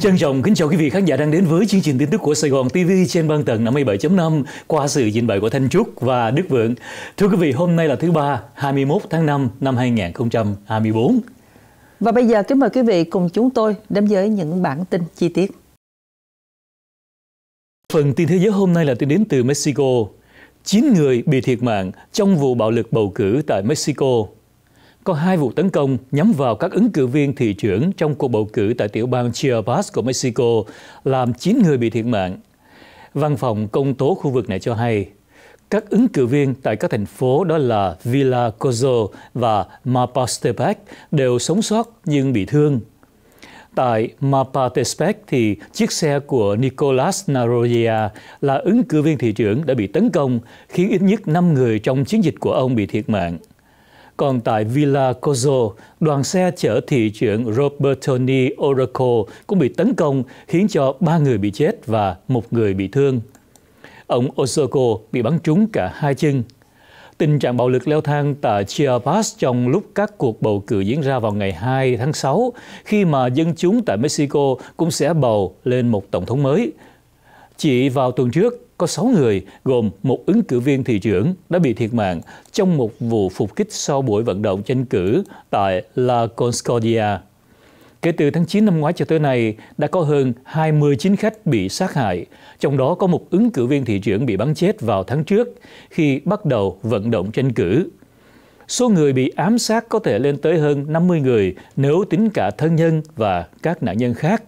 Trân trọng kính chào quý vị khán giả đang đến với chương trình tin tức của Sài Gòn TV trên ban tầng 57.5 qua sự trình bày của Thanh Trúc và Đức Vượng. Thưa quý vị, hôm nay là thứ ba, 21 tháng 5 năm 2024. Và bây giờ kính mời quý vị cùng chúng tôi đến với những bản tin chi tiết. Phần tin thế giới hôm nay là tin đến từ Mexico. 9 người bị thiệt mạng trong vụ bạo lực bầu cử tại Mexico có hai vụ tấn công nhắm vào các ứng cử viên thị trưởng trong cuộc bầu cử tại tiểu bang Chiapas của Mexico, làm 9 người bị thiệt mạng. Văn phòng công tố khu vực này cho hay, các ứng cử viên tại các thành phố đó là Villa Cozo và Mapastepec đều sống sót nhưng bị thương. Tại Mapastepec thì chiếc xe của Nicolas Naroya là ứng cử viên thị trưởng đã bị tấn công, khiến ít nhất 5 người trong chiến dịch của ông bị thiệt mạng. Còn tại Villa Cozzo, đoàn xe chở thị trưởng Robertoni Oracle cũng bị tấn công, khiến cho ba người bị chết và một người bị thương. Ông Osoko bị bắn trúng cả hai chân. Tình trạng bạo lực leo thang tại Chiapas trong lúc các cuộc bầu cử diễn ra vào ngày 2 tháng 6, khi mà dân chúng tại Mexico cũng sẽ bầu lên một tổng thống mới. Chỉ vào tuần trước, có 6 người gồm một ứng cử viên thị trưởng đã bị thiệt mạng trong một vụ phục kích sau buổi vận động tranh cử tại La Concordia. Kể từ tháng 9 năm ngoái cho tới nay, đã có hơn 29 khách bị sát hại, trong đó có một ứng cử viên thị trưởng bị bắn chết vào tháng trước khi bắt đầu vận động tranh cử. Số người bị ám sát có thể lên tới hơn 50 người nếu tính cả thân nhân và các nạn nhân khác.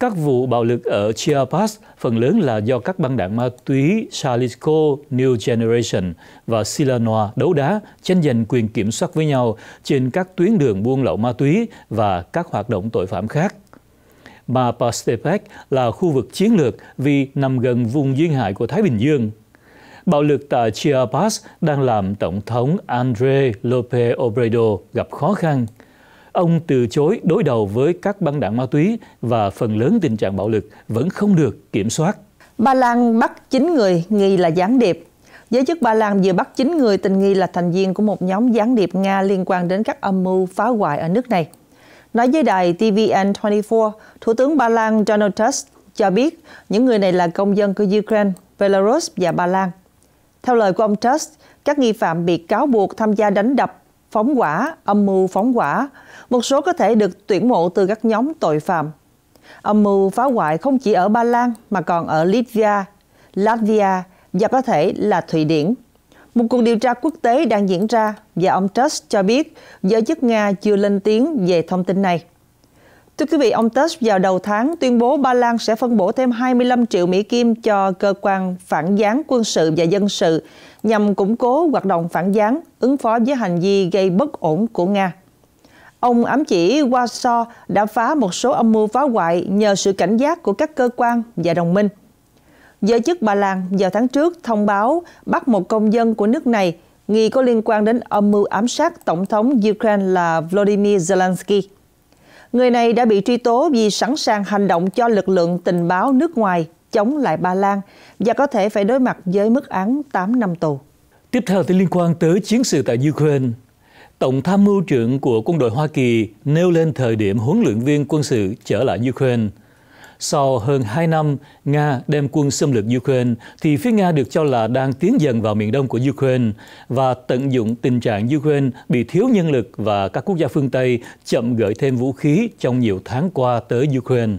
Các vụ bạo lực ở Chiapas phần lớn là do các băng đảng ma túy Jalisco New Generation và Silanoa đấu đá tranh giành quyền kiểm soát với nhau trên các tuyến đường buôn lậu ma túy và các hoạt động tội phạm khác. Mà Pastepec là khu vực chiến lược vì nằm gần vùng duyên hải của Thái Bình Dương. Bạo lực tại Chiapas đang làm Tổng thống André López Obrador gặp khó khăn – Ông từ chối đối đầu với các băng đảng ma túy và phần lớn tình trạng bạo lực vẫn không được kiểm soát. Ba Lan bắt 9 người nghi là gián điệp. Giới chức Ba Lan vừa bắt 9 người tình nghi là thành viên của một nhóm gián điệp Nga liên quan đến các âm mưu phá hoại ở nước này. Nói với đài TVN24, Thủ tướng Ba Lan Donald Tusk cho biết những người này là công dân của Ukraine, Belarus và Ba Lan. Theo lời của ông Tusk, các nghi phạm bị cáo buộc tham gia đánh đập phóng quả, âm mưu phóng quả. Một số có thể được tuyển mộ từ các nhóm tội phạm. Âm mưu phá hoại không chỉ ở Ba Lan mà còn ở Latvia, Latvia và có thể là Thụy Điển. Một cuộc điều tra quốc tế đang diễn ra và ông Tusk cho biết giới chức Nga chưa lên tiếng về thông tin này. Thưa quý vị, ông Tusk vào đầu tháng tuyên bố Ba Lan sẽ phân bổ thêm 25 triệu Mỹ Kim cho cơ quan phản gián quân sự và dân sự nhằm củng cố hoạt động phản gián, ứng phó với hành vi gây bất ổn của Nga. Ông ám chỉ Warsaw đã phá một số âm mưu phá hoại nhờ sự cảnh giác của các cơ quan và đồng minh. Giới chức Ba Lan vào tháng trước thông báo bắt một công dân của nước này nghi có liên quan đến âm mưu ám sát Tổng thống Ukraine là Vladimir Zelensky. Người này đã bị truy tố vì sẵn sàng hành động cho lực lượng tình báo nước ngoài chống lại Ba Lan và có thể phải đối mặt với mức án 8 năm tù. Tiếp theo thì liên quan tới chiến sự tại Ukraine. Tổng tham mưu trưởng của quân đội Hoa Kỳ nêu lên thời điểm huấn luyện viên quân sự trở lại Ukraine. Sau hơn 2 năm, Nga đem quân xâm lược Ukraine, thì phía Nga được cho là đang tiến dần vào miền đông của Ukraine và tận dụng tình trạng Ukraine bị thiếu nhân lực và các quốc gia phương Tây chậm gửi thêm vũ khí trong nhiều tháng qua tới Ukraine.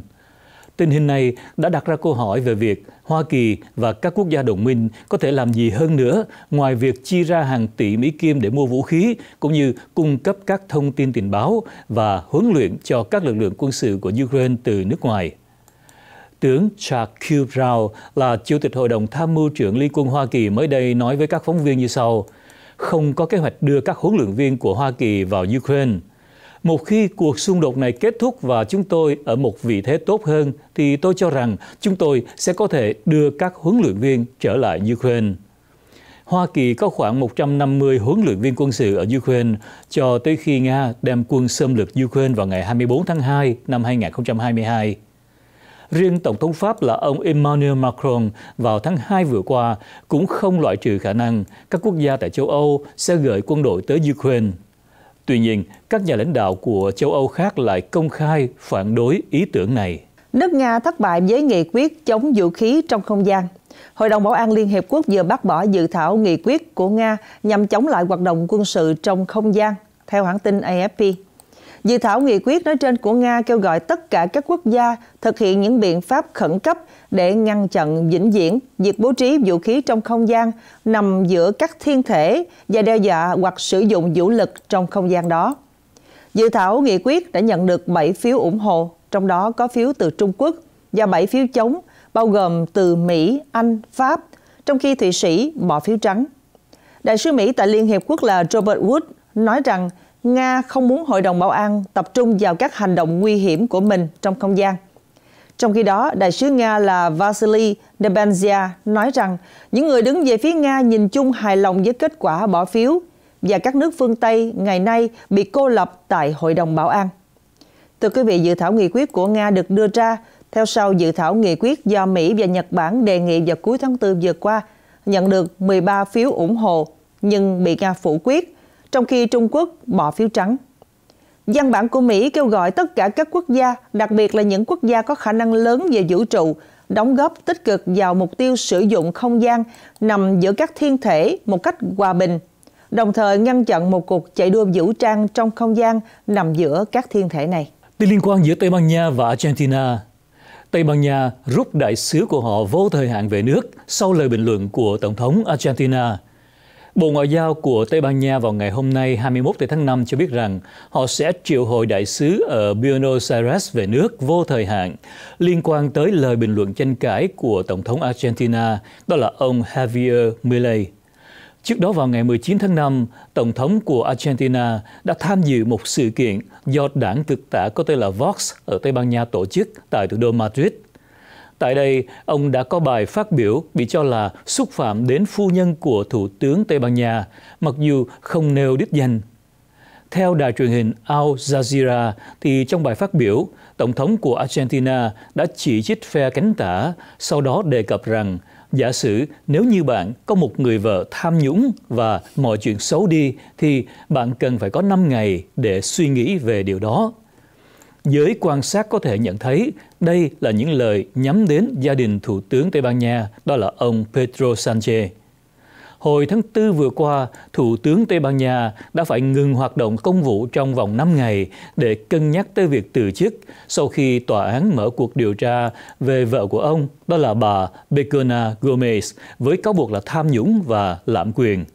Tình hình này đã đặt ra câu hỏi về việc Hoa Kỳ và các quốc gia đồng minh có thể làm gì hơn nữa ngoài việc chi ra hàng tỷ Mỹ Kim để mua vũ khí, cũng như cung cấp các thông tin tình báo và huấn luyện cho các lực lượng quân sự của Ukraine từ nước ngoài. Tướng Chuck Q. Brown là Chủ tịch Hội đồng Tham mưu trưởng Liên quân Hoa Kỳ mới đây nói với các phóng viên như sau. Không có kế hoạch đưa các huấn luyện viên của Hoa Kỳ vào Ukraine – một khi cuộc xung đột này kết thúc và chúng tôi ở một vị thế tốt hơn, thì tôi cho rằng chúng tôi sẽ có thể đưa các huấn luyện viên trở lại Ukraine. Hoa Kỳ có khoảng 150 huấn luyện viên quân sự ở Ukraine cho tới khi Nga đem quân xâm lược Ukraine vào ngày 24 tháng 2 năm 2022. Riêng Tổng thống Pháp là ông Emmanuel Macron vào tháng 2 vừa qua cũng không loại trừ khả năng các quốc gia tại châu Âu sẽ gửi quân đội tới Ukraine. Tuy nhiên, các nhà lãnh đạo của châu Âu khác lại công khai phản đối ý tưởng này. Nước Nga thất bại với nghị quyết chống vũ khí trong không gian. Hội đồng Bảo an Liên Hiệp Quốc vừa bác bỏ dự thảo nghị quyết của Nga nhằm chống lại hoạt động quân sự trong không gian, theo hãng tin AFP. Dự thảo nghị quyết nói trên của Nga kêu gọi tất cả các quốc gia thực hiện những biện pháp khẩn cấp để ngăn chặn vĩnh viễn việc bố trí vũ khí trong không gian nằm giữa các thiên thể và đe dọa hoặc sử dụng vũ lực trong không gian đó. Dự thảo nghị quyết đã nhận được 7 phiếu ủng hộ, trong đó có phiếu từ Trung Quốc và 7 phiếu chống, bao gồm từ Mỹ, Anh, Pháp, trong khi Thụy Sĩ bỏ phiếu trắng. Đại sứ Mỹ tại Liên Hiệp Quốc là Robert Wood nói rằng Nga không muốn Hội đồng Bảo an tập trung vào các hành động nguy hiểm của mình trong không gian. Trong khi đó, đại sứ Nga là Vasily Nebenzia nói rằng những người đứng về phía Nga nhìn chung hài lòng với kết quả bỏ phiếu và các nước phương Tây ngày nay bị cô lập tại Hội đồng Bảo an. Thưa quý vị, dự thảo nghị quyết của Nga được đưa ra theo sau dự thảo nghị quyết do Mỹ và Nhật Bản đề nghị vào cuối tháng 4 vừa qua nhận được 13 phiếu ủng hộ nhưng bị Nga phủ quyết trong khi Trung Quốc bỏ phiếu trắng. Văn bản của Mỹ kêu gọi tất cả các quốc gia, đặc biệt là những quốc gia có khả năng lớn về vũ trụ, đóng góp tích cực vào mục tiêu sử dụng không gian nằm giữa các thiên thể một cách hòa bình, đồng thời ngăn chặn một cuộc chạy đua vũ trang trong không gian nằm giữa các thiên thể này. Tin liên quan giữa Tây Ban Nha và Argentina Tây Ban Nha rút đại sứ của họ vô thời hạn về nước sau lời bình luận của Tổng thống Argentina – Bộ Ngoại giao của Tây Ban Nha vào ngày hôm nay 21 tháng 5 cho biết rằng họ sẽ triệu hồi đại sứ ở Buenos Aires về nước vô thời hạn liên quan tới lời bình luận tranh cãi của Tổng thống Argentina, đó là ông Javier Milei. Trước đó vào ngày 19 tháng 5, Tổng thống của Argentina đã tham dự một sự kiện do đảng cực tả có tên là Vox ở Tây Ban Nha tổ chức tại thủ đô Madrid Tại đây, ông đã có bài phát biểu bị cho là xúc phạm đến phu nhân của Thủ tướng Tây Ban Nha, mặc dù không nêu đích danh. Theo đài truyền hình Al Jazeera, thì trong bài phát biểu, Tổng thống của Argentina đã chỉ trích phe cánh tả, sau đó đề cập rằng giả sử nếu như bạn có một người vợ tham nhũng và mọi chuyện xấu đi thì bạn cần phải có 5 ngày để suy nghĩ về điều đó. Giới quan sát có thể nhận thấy đây là những lời nhắm đến gia đình Thủ tướng Tây Ban Nha, đó là ông Pedro Sánchez. Hồi tháng 4 vừa qua, Thủ tướng Tây Ban Nha đã phải ngừng hoạt động công vụ trong vòng 5 ngày để cân nhắc tới việc từ chức sau khi tòa án mở cuộc điều tra về vợ của ông, đó là bà Becona Gomez, với cáo buộc là tham nhũng và lạm quyền.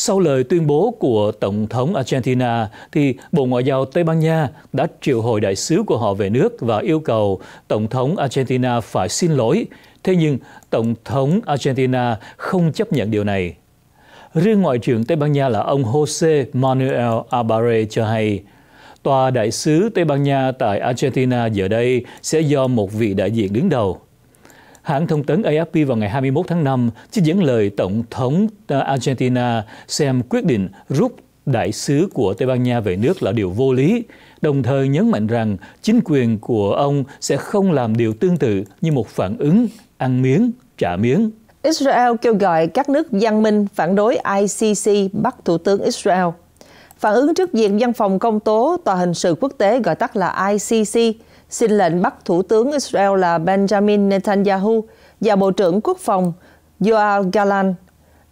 Sau lời tuyên bố của Tổng thống Argentina, thì Bộ Ngoại giao Tây Ban Nha đã triệu hồi đại sứ của họ về nước và yêu cầu Tổng thống Argentina phải xin lỗi. Thế nhưng, Tổng thống Argentina không chấp nhận điều này. Riêng Ngoại trưởng Tây Ban Nha là ông Jose Manuel Abare cho hay, Tòa đại sứ Tây Ban Nha tại Argentina giờ đây sẽ do một vị đại diện đứng đầu. Hãng thông tấn AFP vào ngày 21 tháng 5 trích dẫn lời Tổng thống Argentina xem quyết định rút đại sứ của Tây Ban Nha về nước là điều vô lý, đồng thời nhấn mạnh rằng chính quyền của ông sẽ không làm điều tương tự như một phản ứng ăn miếng, trả miếng. Israel kêu gọi các nước văn minh phản đối ICC bắt Thủ tướng Israel. Phản ứng trước việc văn phòng công tố Tòa hình sự quốc tế gọi tắt là ICC xin lệnh bắt Thủ tướng Israel là Benjamin Netanyahu và Bộ trưởng Quốc phòng Yoav Galan.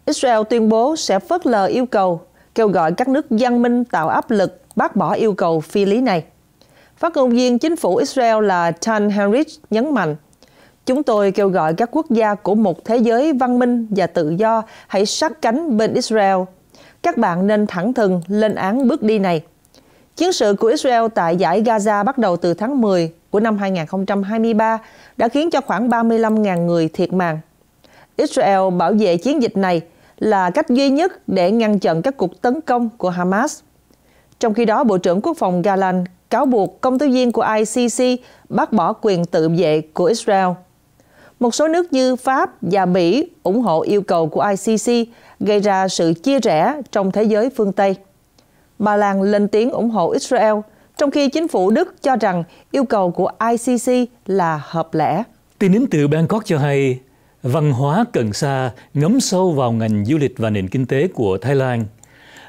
Israel tuyên bố sẽ phớt lờ yêu cầu, kêu gọi các nước văn minh tạo áp lực bác bỏ yêu cầu phi lý này. Phát ngôn viên chính phủ Israel là Tan Harris nhấn mạnh, Chúng tôi kêu gọi các quốc gia của một thế giới văn minh và tự do hãy sát cánh bên Israel. Các bạn nên thẳng thừng lên án bước đi này. Chiến sự của Israel tại giải Gaza bắt đầu từ tháng 10 của năm 2023 đã khiến cho khoảng 35.000 người thiệt mạng. Israel bảo vệ chiến dịch này là cách duy nhất để ngăn chặn các cuộc tấn công của Hamas. Trong khi đó, Bộ trưởng Quốc phòng Galan cáo buộc công tố viên của ICC bác bỏ quyền tự vệ của Israel. Một số nước như Pháp và Mỹ ủng hộ yêu cầu của ICC gây ra sự chia rẽ trong thế giới phương Tây. Bà Lan lên tiếng ủng hộ Israel, trong khi chính phủ Đức cho rằng yêu cầu của ICC là hợp lẽ. Tin đến từ Bangkok cho hay, văn hóa cần sa ngấm sâu vào ngành du lịch và nền kinh tế của Thái Lan.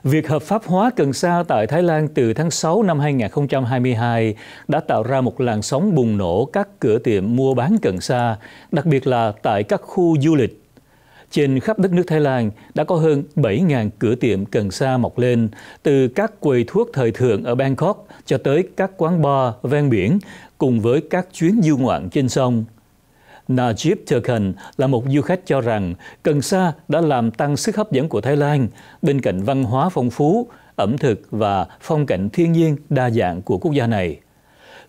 Việc hợp pháp hóa cần sa tại Thái Lan từ tháng 6 năm 2022 đã tạo ra một làn sóng bùng nổ các cửa tiệm mua bán cần sa, đặc biệt là tại các khu du lịch trên khắp đất nước Thái Lan đã có hơn 7.000 cửa tiệm cần sa mọc lên, từ các quầy thuốc thời thượng ở Bangkok cho tới các quán bar ven biển, cùng với các chuyến du ngoạn trên sông. Najib Turkan là một du khách cho rằng cần sa đã làm tăng sức hấp dẫn của Thái Lan bên cạnh văn hóa phong phú, ẩm thực và phong cảnh thiên nhiên đa dạng của quốc gia này.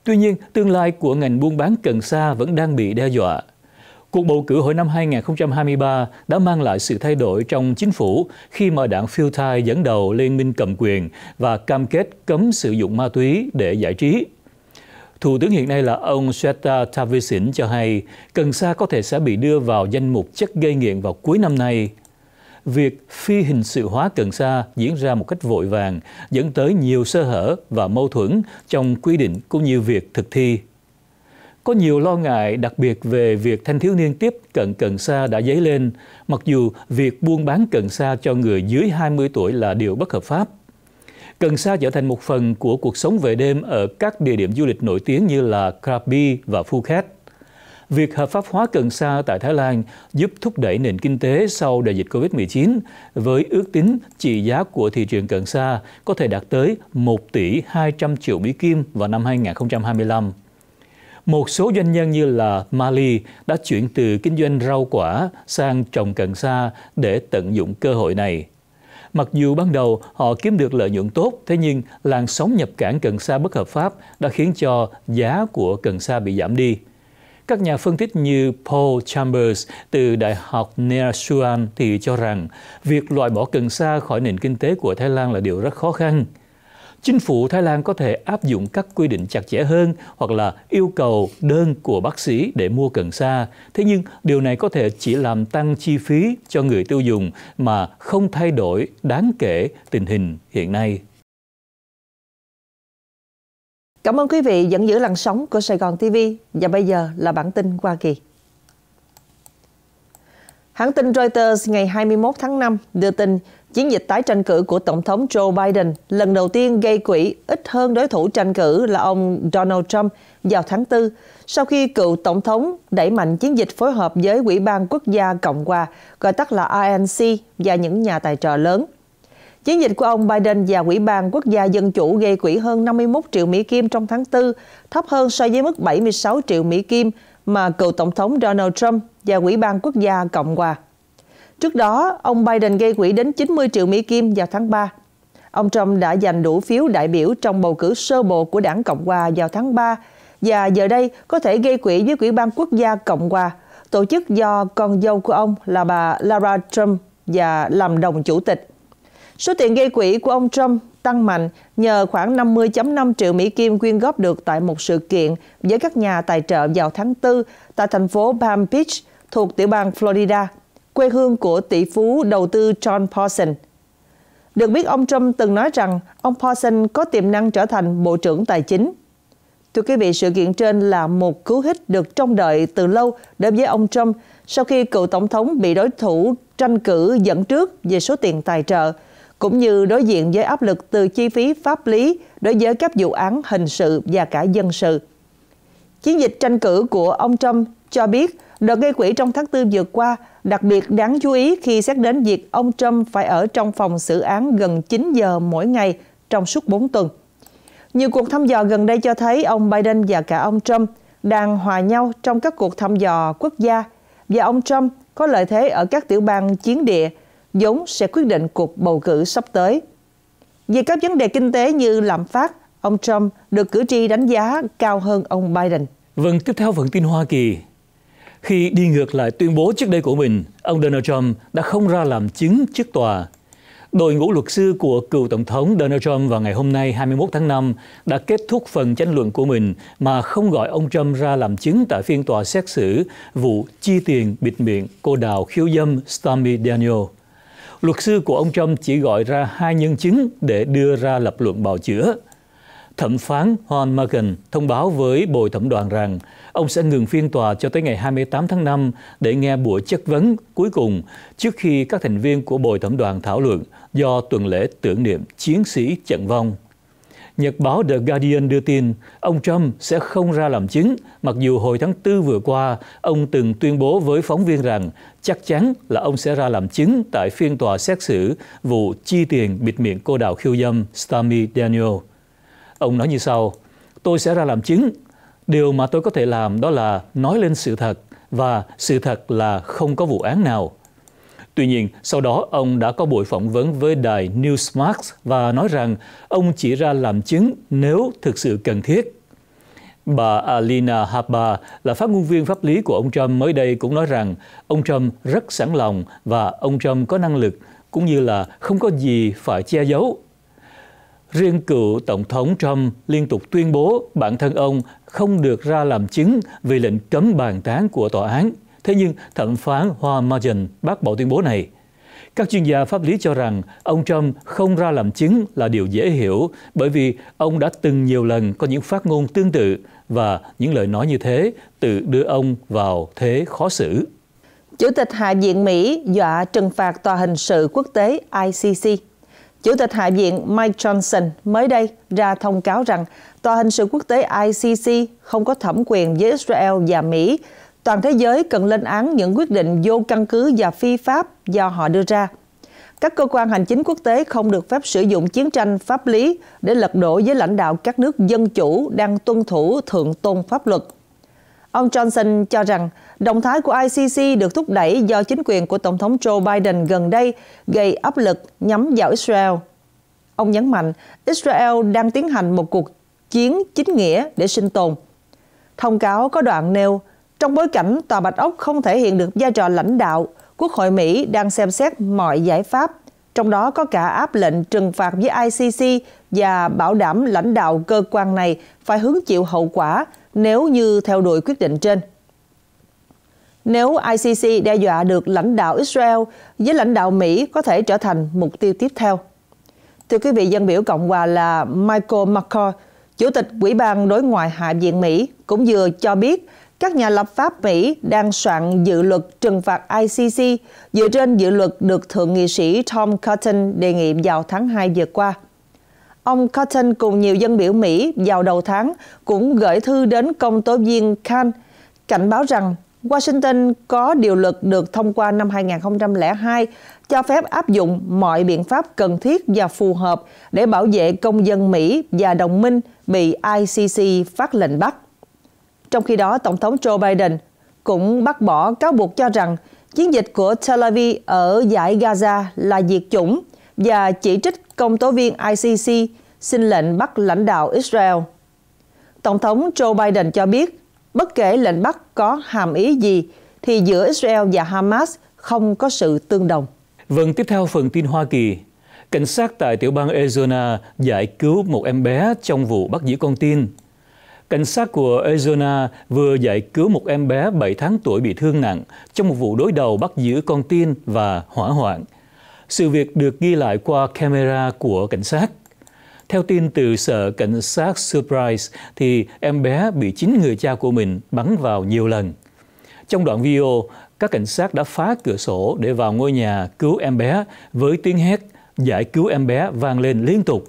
Tuy nhiên, tương lai của ngành buôn bán cần sa vẫn đang bị đe dọa. Cuộc bầu cử hồi năm 2023 đã mang lại sự thay đổi trong chính phủ khi mà đảng phiêu thai dẫn đầu liên minh cầm quyền và cam kết cấm sử dụng ma túy để giải trí. Thủ tướng hiện nay là ông Sweta Thavisin cho hay cần sa có thể sẽ bị đưa vào danh mục chất gây nghiện vào cuối năm nay. Việc phi hình sự hóa cần sa diễn ra một cách vội vàng, dẫn tới nhiều sơ hở và mâu thuẫn trong quy định cũng như việc thực thi có nhiều lo ngại đặc biệt về việc thanh thiếu niên tiếp cận cần sa đã dấy lên, mặc dù việc buôn bán cần sa cho người dưới 20 tuổi là điều bất hợp pháp. Cần sa trở thành một phần của cuộc sống về đêm ở các địa điểm du lịch nổi tiếng như là Krabi và Phuket. Việc hợp pháp hóa cần sa tại Thái Lan giúp thúc đẩy nền kinh tế sau đại dịch COVID-19 với ước tính trị giá của thị trường cần sa có thể đạt tới 1 tỷ 200 triệu Mỹ Kim vào năm 2025. Một số doanh nhân như là Mali đã chuyển từ kinh doanh rau quả sang trồng cần sa để tận dụng cơ hội này. Mặc dù ban đầu họ kiếm được lợi nhuận tốt, thế nhưng làn sóng nhập cảng cần sa bất hợp pháp đã khiến cho giá của cần sa bị giảm đi. Các nhà phân tích như Paul Chambers từ Đại học Nersuan thì cho rằng việc loại bỏ cần sa khỏi nền kinh tế của Thái Lan là điều rất khó khăn – Chính phủ Thái Lan có thể áp dụng các quy định chặt chẽ hơn hoặc là yêu cầu đơn của bác sĩ để mua cần sa. Thế nhưng điều này có thể chỉ làm tăng chi phí cho người tiêu dùng mà không thay đổi đáng kể tình hình hiện nay. Cảm ơn quý vị dẫn giữ làn sóng của Sài Gòn TV và bây giờ là bản tin Hoa Kỳ. Hãng tin Reuters ngày 21 tháng 5 đưa tin chiến dịch tái tranh cử của Tổng thống Joe Biden lần đầu tiên gây quỹ ít hơn đối thủ tranh cử là ông Donald Trump vào tháng 4, sau khi cựu Tổng thống đẩy mạnh chiến dịch phối hợp với quỹ ban Quốc gia Cộng hòa, gọi tắt là ANC và những nhà tài trợ lớn. Chiến dịch của ông Biden và quỹ ban Quốc gia Dân chủ gây quỹ hơn 51 triệu Mỹ Kim trong tháng 4, thấp hơn so với mức 76 triệu Mỹ Kim mà cựu Tổng thống Donald Trump và Quỹ ban Quốc gia Cộng hòa. Trước đó, ông Biden gây quỹ đến 90 triệu Mỹ Kim vào tháng 3. Ông Trump đã giành đủ phiếu đại biểu trong bầu cử sơ bộ của đảng Cộng hòa vào tháng 3 và giờ đây có thể gây quỹ với Quỹ ban Quốc gia Cộng hòa, tổ chức do con dâu của ông là bà Lara Trump và làm đồng chủ tịch. Số tiền gây quỹ của ông Trump tăng mạnh nhờ khoảng 50.5 triệu Mỹ Kim quyên góp được tại một sự kiện với các nhà tài trợ vào tháng 4 tại thành phố Palm Beach thuộc tiểu bang Florida, quê hương của tỷ phú đầu tư John Paulson. Được biết ông Trump từng nói rằng ông Paulson có tiềm năng trở thành Bộ trưởng Tài chính. Thưa quý vị, sự kiện trên là một cứu hích được trông đợi từ lâu đối với ông Trump sau khi cựu tổng thống bị đối thủ tranh cử dẫn trước về số tiền tài trợ, cũng như đối diện với áp lực từ chi phí pháp lý đối với các vụ án hình sự và cả dân sự. Chiến dịch tranh cử của ông Trump cho biết Đợt gây quỹ trong tháng 4 vừa qua đặc biệt đáng chú ý khi xét đến việc ông Trump phải ở trong phòng xử án gần 9 giờ mỗi ngày trong suốt 4 tuần. Nhiều cuộc thăm dò gần đây cho thấy ông Biden và cả ông Trump đang hòa nhau trong các cuộc thăm dò quốc gia và ông Trump có lợi thế ở các tiểu bang chiến địa giống sẽ quyết định cuộc bầu cử sắp tới. Về các vấn đề kinh tế như lạm phát, ông Trump được cử tri đánh giá cao hơn ông Biden. Vâng, tiếp theo phần tin Hoa Kỳ khi đi ngược lại tuyên bố trước đây của mình, ông Donald Trump đã không ra làm chứng trước tòa. Đội ngũ luật sư của cựu Tổng thống Donald Trump vào ngày hôm nay 21 tháng 5 đã kết thúc phần tranh luận của mình mà không gọi ông Trump ra làm chứng tại phiên tòa xét xử vụ chi tiền bịt miệng cô đào khiêu dâm Stormy Daniel. Luật sư của ông Trump chỉ gọi ra hai nhân chứng để đưa ra lập luận bào chữa – thẩm phán Juan Morgan thông báo với bồi thẩm đoàn rằng ông sẽ ngừng phiên tòa cho tới ngày 28 tháng 5 để nghe buổi chất vấn cuối cùng trước khi các thành viên của bồi thẩm đoàn thảo luận do tuần lễ tưởng niệm chiến sĩ trận vong. Nhật báo The Guardian đưa tin ông Trump sẽ không ra làm chứng, mặc dù hồi tháng 4 vừa qua ông từng tuyên bố với phóng viên rằng chắc chắn là ông sẽ ra làm chứng tại phiên tòa xét xử vụ chi tiền bịt miệng cô đào khiêu dâm Stormy Daniel. Ông nói như sau, tôi sẽ ra làm chứng. Điều mà tôi có thể làm đó là nói lên sự thật và sự thật là không có vụ án nào. Tuy nhiên, sau đó ông đã có buổi phỏng vấn với đài Newsmax và nói rằng ông chỉ ra làm chứng nếu thực sự cần thiết. Bà Alina Habba là phát ngôn viên pháp lý của ông Trump mới đây cũng nói rằng ông Trump rất sẵn lòng và ông Trump có năng lực cũng như là không có gì phải che giấu Riêng cựu Tổng thống Trump liên tục tuyên bố bản thân ông không được ra làm chứng vì lệnh cấm bàn tán của tòa án. Thế nhưng thẩm phán Hoa Margin bác bỏ tuyên bố này. Các chuyên gia pháp lý cho rằng ông Trump không ra làm chứng là điều dễ hiểu bởi vì ông đã từng nhiều lần có những phát ngôn tương tự và những lời nói như thế tự đưa ông vào thế khó xử. Chủ tịch Hạ viện Mỹ dọa trừng phạt tòa hình sự quốc tế ICC Chủ tịch Hạ viện Mike Johnson mới đây ra thông cáo rằng Tòa hình sự quốc tế ICC không có thẩm quyền với Israel và Mỹ. Toàn thế giới cần lên án những quyết định vô căn cứ và phi pháp do họ đưa ra. Các cơ quan hành chính quốc tế không được phép sử dụng chiến tranh pháp lý để lật đổ với lãnh đạo các nước dân chủ đang tuân thủ thượng tôn pháp luật. Ông Johnson cho rằng động thái của ICC được thúc đẩy do chính quyền của Tổng thống Joe Biden gần đây gây áp lực nhắm vào Israel. Ông nhấn mạnh Israel đang tiến hành một cuộc chiến chính nghĩa để sinh tồn. Thông cáo có đoạn nêu, trong bối cảnh Tòa Bạch Ốc không thể hiện được vai trò lãnh đạo, Quốc hội Mỹ đang xem xét mọi giải pháp, trong đó có cả áp lệnh trừng phạt với ICC và bảo đảm lãnh đạo cơ quan này phải hứng chịu hậu quả nếu như theo đuổi quyết định trên. Nếu ICC đe dọa được lãnh đạo Israel, với lãnh đạo Mỹ có thể trở thành mục tiêu tiếp theo. Thưa quý vị, dân biểu Cộng hòa là Michael McCall, Chủ tịch Ủy ban Đối ngoại Hạ viện Mỹ cũng vừa cho biết các nhà lập pháp Mỹ đang soạn dự luật trừng phạt ICC dựa trên dự luật được Thượng nghị sĩ Tom Cotton đề nghị vào tháng 2 vừa qua ông Cotton cùng nhiều dân biểu Mỹ vào đầu tháng cũng gửi thư đến công tố viên Khan cảnh báo rằng Washington có điều luật được thông qua năm 2002 cho phép áp dụng mọi biện pháp cần thiết và phù hợp để bảo vệ công dân Mỹ và đồng minh bị ICC phát lệnh bắt. Trong khi đó, Tổng thống Joe Biden cũng bác bỏ cáo buộc cho rằng chiến dịch của Tel Aviv ở giải Gaza là diệt chủng và chỉ trích công tố viên ICC xin lệnh bắt lãnh đạo Israel. Tổng thống Joe Biden cho biết, bất kể lệnh bắt có hàm ý gì, thì giữa Israel và Hamas không có sự tương đồng. Vâng, tiếp theo phần tin Hoa Kỳ. Cảnh sát tại tiểu bang Arizona giải cứu một em bé trong vụ bắt giữ con tin. Cảnh sát của Arizona vừa giải cứu một em bé 7 tháng tuổi bị thương nặng trong một vụ đối đầu bắt giữ con tin và hỏa hoạn – sự việc được ghi lại qua camera của cảnh sát. Theo tin từ sở cảnh sát Surprise thì em bé bị chính người cha của mình bắn vào nhiều lần. Trong đoạn video, các cảnh sát đã phá cửa sổ để vào ngôi nhà cứu em bé với tiếng hét giải cứu em bé vang lên liên tục.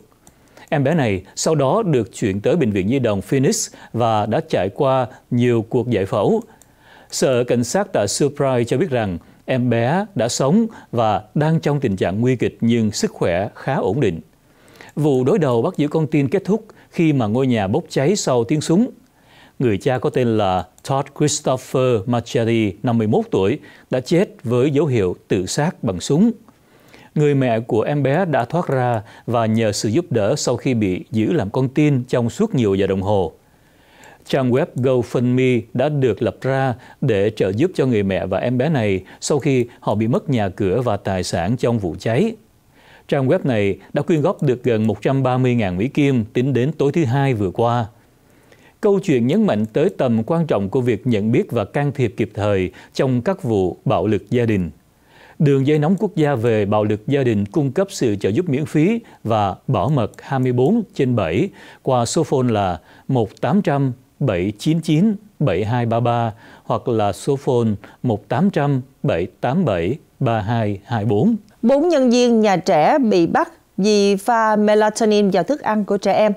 Em bé này sau đó được chuyển tới Bệnh viện Nhi đồng Phoenix và đã trải qua nhiều cuộc giải phẫu. Sở Cảnh sát tại Surprise cho biết rằng em bé đã sống và đang trong tình trạng nguy kịch nhưng sức khỏe khá ổn định. Vụ đối đầu bắt giữ con tin kết thúc khi mà ngôi nhà bốc cháy sau tiếng súng. Người cha có tên là Todd Christopher Machari, 51 tuổi, đã chết với dấu hiệu tự sát bằng súng. Người mẹ của em bé đã thoát ra và nhờ sự giúp đỡ sau khi bị giữ làm con tin trong suốt nhiều giờ đồng hồ. Trang web GoFundMe đã được lập ra để trợ giúp cho người mẹ và em bé này sau khi họ bị mất nhà cửa và tài sản trong vụ cháy. Trang web này đã quyên góp được gần 130.000 Mỹ Kim tính đến tối thứ Hai vừa qua. Câu chuyện nhấn mạnh tới tầm quan trọng của việc nhận biết và can thiệp kịp thời trong các vụ bạo lực gia đình. Đường dây nóng quốc gia về bạo lực gia đình cung cấp sự trợ giúp miễn phí và bảo mật 24 trên 7 qua số phone là 1800 799 7233 hoặc là số phone 1800 787 3224. Bốn nhân viên nhà trẻ bị bắt vì pha melatonin vào thức ăn của trẻ em.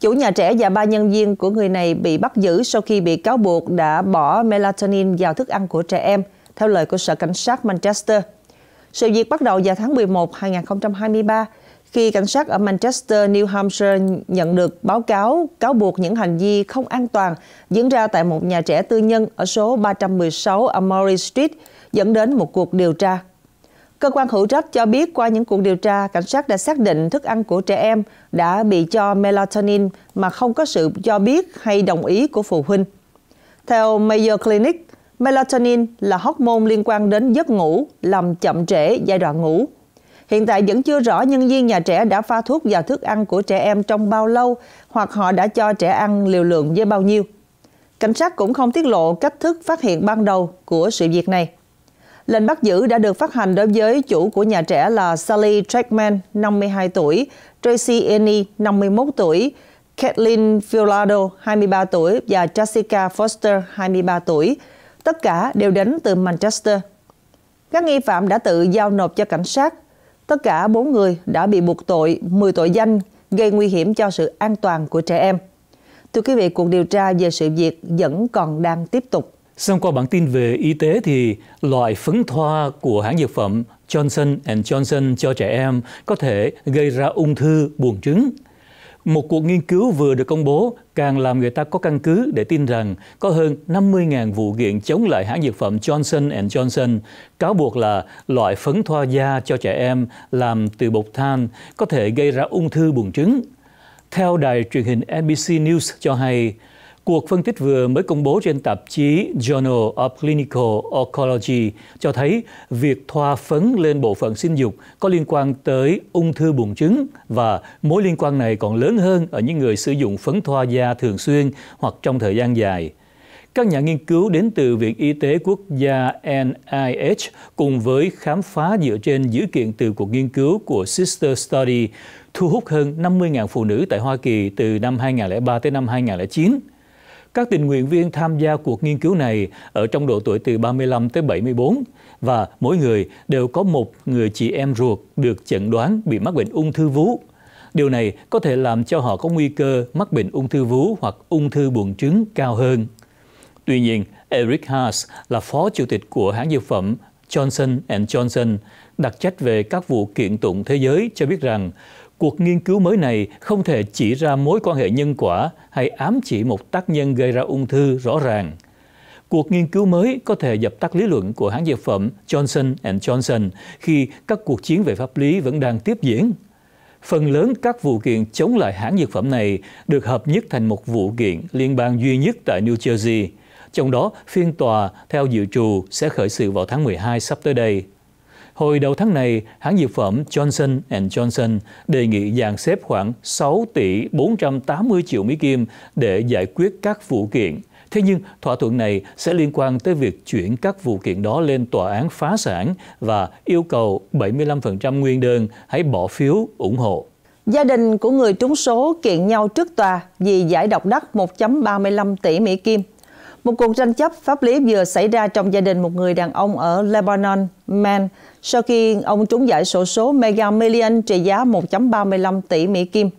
Chủ nhà trẻ và ba nhân viên của người này bị bắt giữ sau khi bị cáo buộc đã bỏ melatonin vào thức ăn của trẻ em, theo lời của Sở Cảnh sát Manchester. Sự việc bắt đầu vào tháng 11 2023 khi cảnh sát ở Manchester, New Hampshire nhận được báo cáo cáo buộc những hành vi không an toàn diễn ra tại một nhà trẻ tư nhân ở số 316 Amory Street, dẫn đến một cuộc điều tra. Cơ quan hữu trách cho biết qua những cuộc điều tra, cảnh sát đã xác định thức ăn của trẻ em đã bị cho melatonin mà không có sự cho biết hay đồng ý của phụ huynh. Theo Mayo Clinic, melatonin là hormone liên quan đến giấc ngủ, làm chậm trễ giai đoạn ngủ. Hiện tại vẫn chưa rõ nhân viên nhà trẻ đã pha thuốc vào thức ăn của trẻ em trong bao lâu hoặc họ đã cho trẻ ăn liều lượng với bao nhiêu. Cảnh sát cũng không tiết lộ cách thức phát hiện ban đầu của sự việc này. Lệnh bắt giữ đã được phát hành đối với chủ của nhà trẻ là Sally Trackman, 52 tuổi, Tracy Ennie, 51 tuổi, Kathleen Fiorado, 23 tuổi và Jessica Foster, 23 tuổi. Tất cả đều đến từ Manchester. Các nghi phạm đã tự giao nộp cho cảnh sát Tất cả 4 người đã bị buộc tội 10 tội danh gây nguy hiểm cho sự an toàn của trẻ em. Thưa quý vị, cuộc điều tra về sự việc vẫn còn đang tiếp tục. Xong qua bản tin về y tế thì loại phấn thoa của hãng dược phẩm Johnson Johnson cho trẻ em có thể gây ra ung thư buồng trứng. Một cuộc nghiên cứu vừa được công bố càng làm người ta có căn cứ để tin rằng có hơn 50.000 vụ kiện chống lại hãng dược phẩm Johnson Johnson cáo buộc là loại phấn thoa da cho trẻ em làm từ bột than có thể gây ra ung thư buồng trứng. Theo đài truyền hình NBC News cho hay, Cuộc phân tích vừa mới công bố trên tạp chí Journal of Clinical Oncology cho thấy việc thoa phấn lên bộ phận sinh dục có liên quan tới ung thư buồng trứng và mối liên quan này còn lớn hơn ở những người sử dụng phấn thoa da thường xuyên hoặc trong thời gian dài. Các nhà nghiên cứu đến từ Viện Y tế Quốc gia NIH cùng với khám phá dựa trên dữ kiện từ cuộc nghiên cứu của Sister Study thu hút hơn 50.000 phụ nữ tại Hoa Kỳ từ năm 2003 tới năm 2009. Các tình nguyện viên tham gia cuộc nghiên cứu này ở trong độ tuổi từ 35 tới 74 và mỗi người đều có một người chị em ruột được chẩn đoán bị mắc bệnh ung thư vú. Điều này có thể làm cho họ có nguy cơ mắc bệnh ung thư vú hoặc ung thư buồng trứng cao hơn. Tuy nhiên, Eric Haas là phó chủ tịch của hãng dược phẩm Johnson Johnson, đặc trách về các vụ kiện tụng thế giới cho biết rằng cuộc nghiên cứu mới này không thể chỉ ra mối quan hệ nhân quả hay ám chỉ một tác nhân gây ra ung thư rõ ràng. Cuộc nghiên cứu mới có thể dập tắt lý luận của hãng dược phẩm Johnson Johnson khi các cuộc chiến về pháp lý vẫn đang tiếp diễn. Phần lớn các vụ kiện chống lại hãng dược phẩm này được hợp nhất thành một vụ kiện liên bang duy nhất tại New Jersey. Trong đó, phiên tòa theo dự trù sẽ khởi sự vào tháng 12 sắp tới đây. Hồi đầu tháng này, hãng dược phẩm Johnson Johnson đề nghị dàn xếp khoảng 6 tỷ 480 triệu Mỹ Kim để giải quyết các vụ kiện. Thế nhưng, thỏa thuận này sẽ liên quan tới việc chuyển các vụ kiện đó lên tòa án phá sản và yêu cầu 75% nguyên đơn hãy bỏ phiếu ủng hộ. Gia đình của người trúng số kiện nhau trước tòa vì giải độc đắc 1.35 tỷ Mỹ Kim. Một cuộc tranh chấp pháp lý vừa xảy ra trong gia đình một người đàn ông ở Lebanon, Man, sau khi ông trúng giải sổ số Mega Million trị giá 1.35 tỷ Mỹ Kim.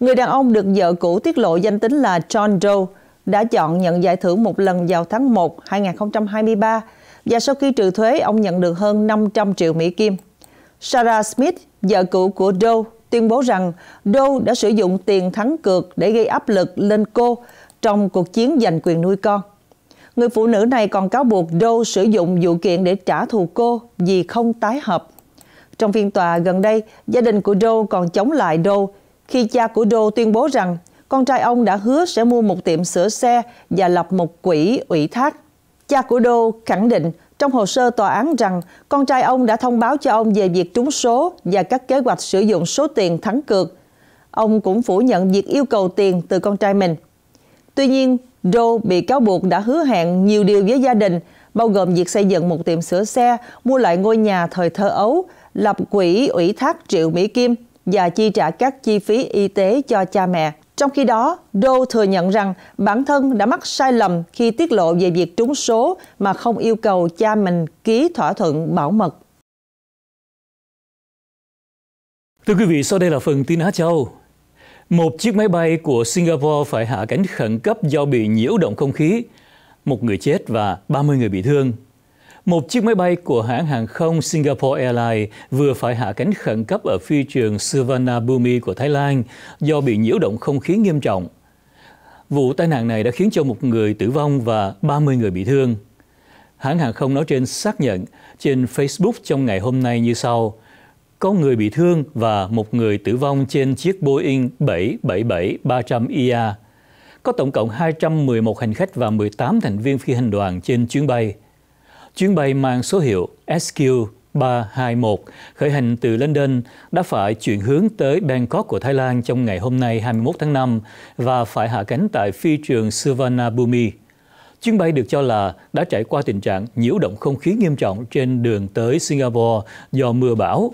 Người đàn ông được vợ cũ tiết lộ danh tính là John Doe đã chọn nhận giải thưởng một lần vào tháng 1 2023 và sau khi trừ thuế ông nhận được hơn 500 triệu Mỹ Kim. Sarah Smith, vợ cũ của Doe, tuyên bố rằng Doe đã sử dụng tiền thắng cược để gây áp lực lên cô trong cuộc chiến giành quyền nuôi con. Người phụ nữ này còn cáo buộc Doe sử dụng vụ kiện để trả thù cô vì không tái hợp. Trong phiên tòa gần đây, gia đình của Doe còn chống lại Doe khi cha của Doe tuyên bố rằng con trai ông đã hứa sẽ mua một tiệm sửa xe và lập một quỹ ủy thác. Cha của Doe khẳng định trong hồ sơ tòa án rằng con trai ông đã thông báo cho ông về việc trúng số và các kế hoạch sử dụng số tiền thắng cược. Ông cũng phủ nhận việc yêu cầu tiền từ con trai mình. Tuy nhiên, Đô bị cáo buộc đã hứa hẹn nhiều điều với gia đình, bao gồm việc xây dựng một tiệm sửa xe, mua lại ngôi nhà thời thơ ấu, lập quỹ ủy thác Triệu Mỹ Kim và chi trả các chi phí y tế cho cha mẹ. Trong khi đó, Đô thừa nhận rằng bản thân đã mắc sai lầm khi tiết lộ về việc trúng số mà không yêu cầu cha mình ký thỏa thuận bảo mật. Thưa quý vị, sau đây là phần tin Á Châu. Một chiếc máy bay của Singapore phải hạ cánh khẩn cấp do bị nhiễu động không khí. Một người chết và 30 người bị thương. Một chiếc máy bay của hãng hàng không Singapore Airlines vừa phải hạ cánh khẩn cấp ở phi trường Suvarnabhumi của Thái Lan do bị nhiễu động không khí nghiêm trọng. Vụ tai nạn này đã khiến cho một người tử vong và 30 người bị thương. Hãng hàng không nói trên xác nhận trên Facebook trong ngày hôm nay như sau – có người bị thương và một người tử vong trên chiếc Boeing 777-300ER. Có tổng cộng 211 hành khách và 18 thành viên phi hành đoàn trên chuyến bay. Chuyến bay mang số hiệu SQ 321 khởi hành từ London đã phải chuyển hướng tới Bangkok của Thái Lan trong ngày hôm nay 21 tháng 5 và phải hạ cánh tại phi trường Suvarnabhumi. Chuyến bay được cho là đã trải qua tình trạng nhiễu động không khí nghiêm trọng trên đường tới Singapore do mưa bão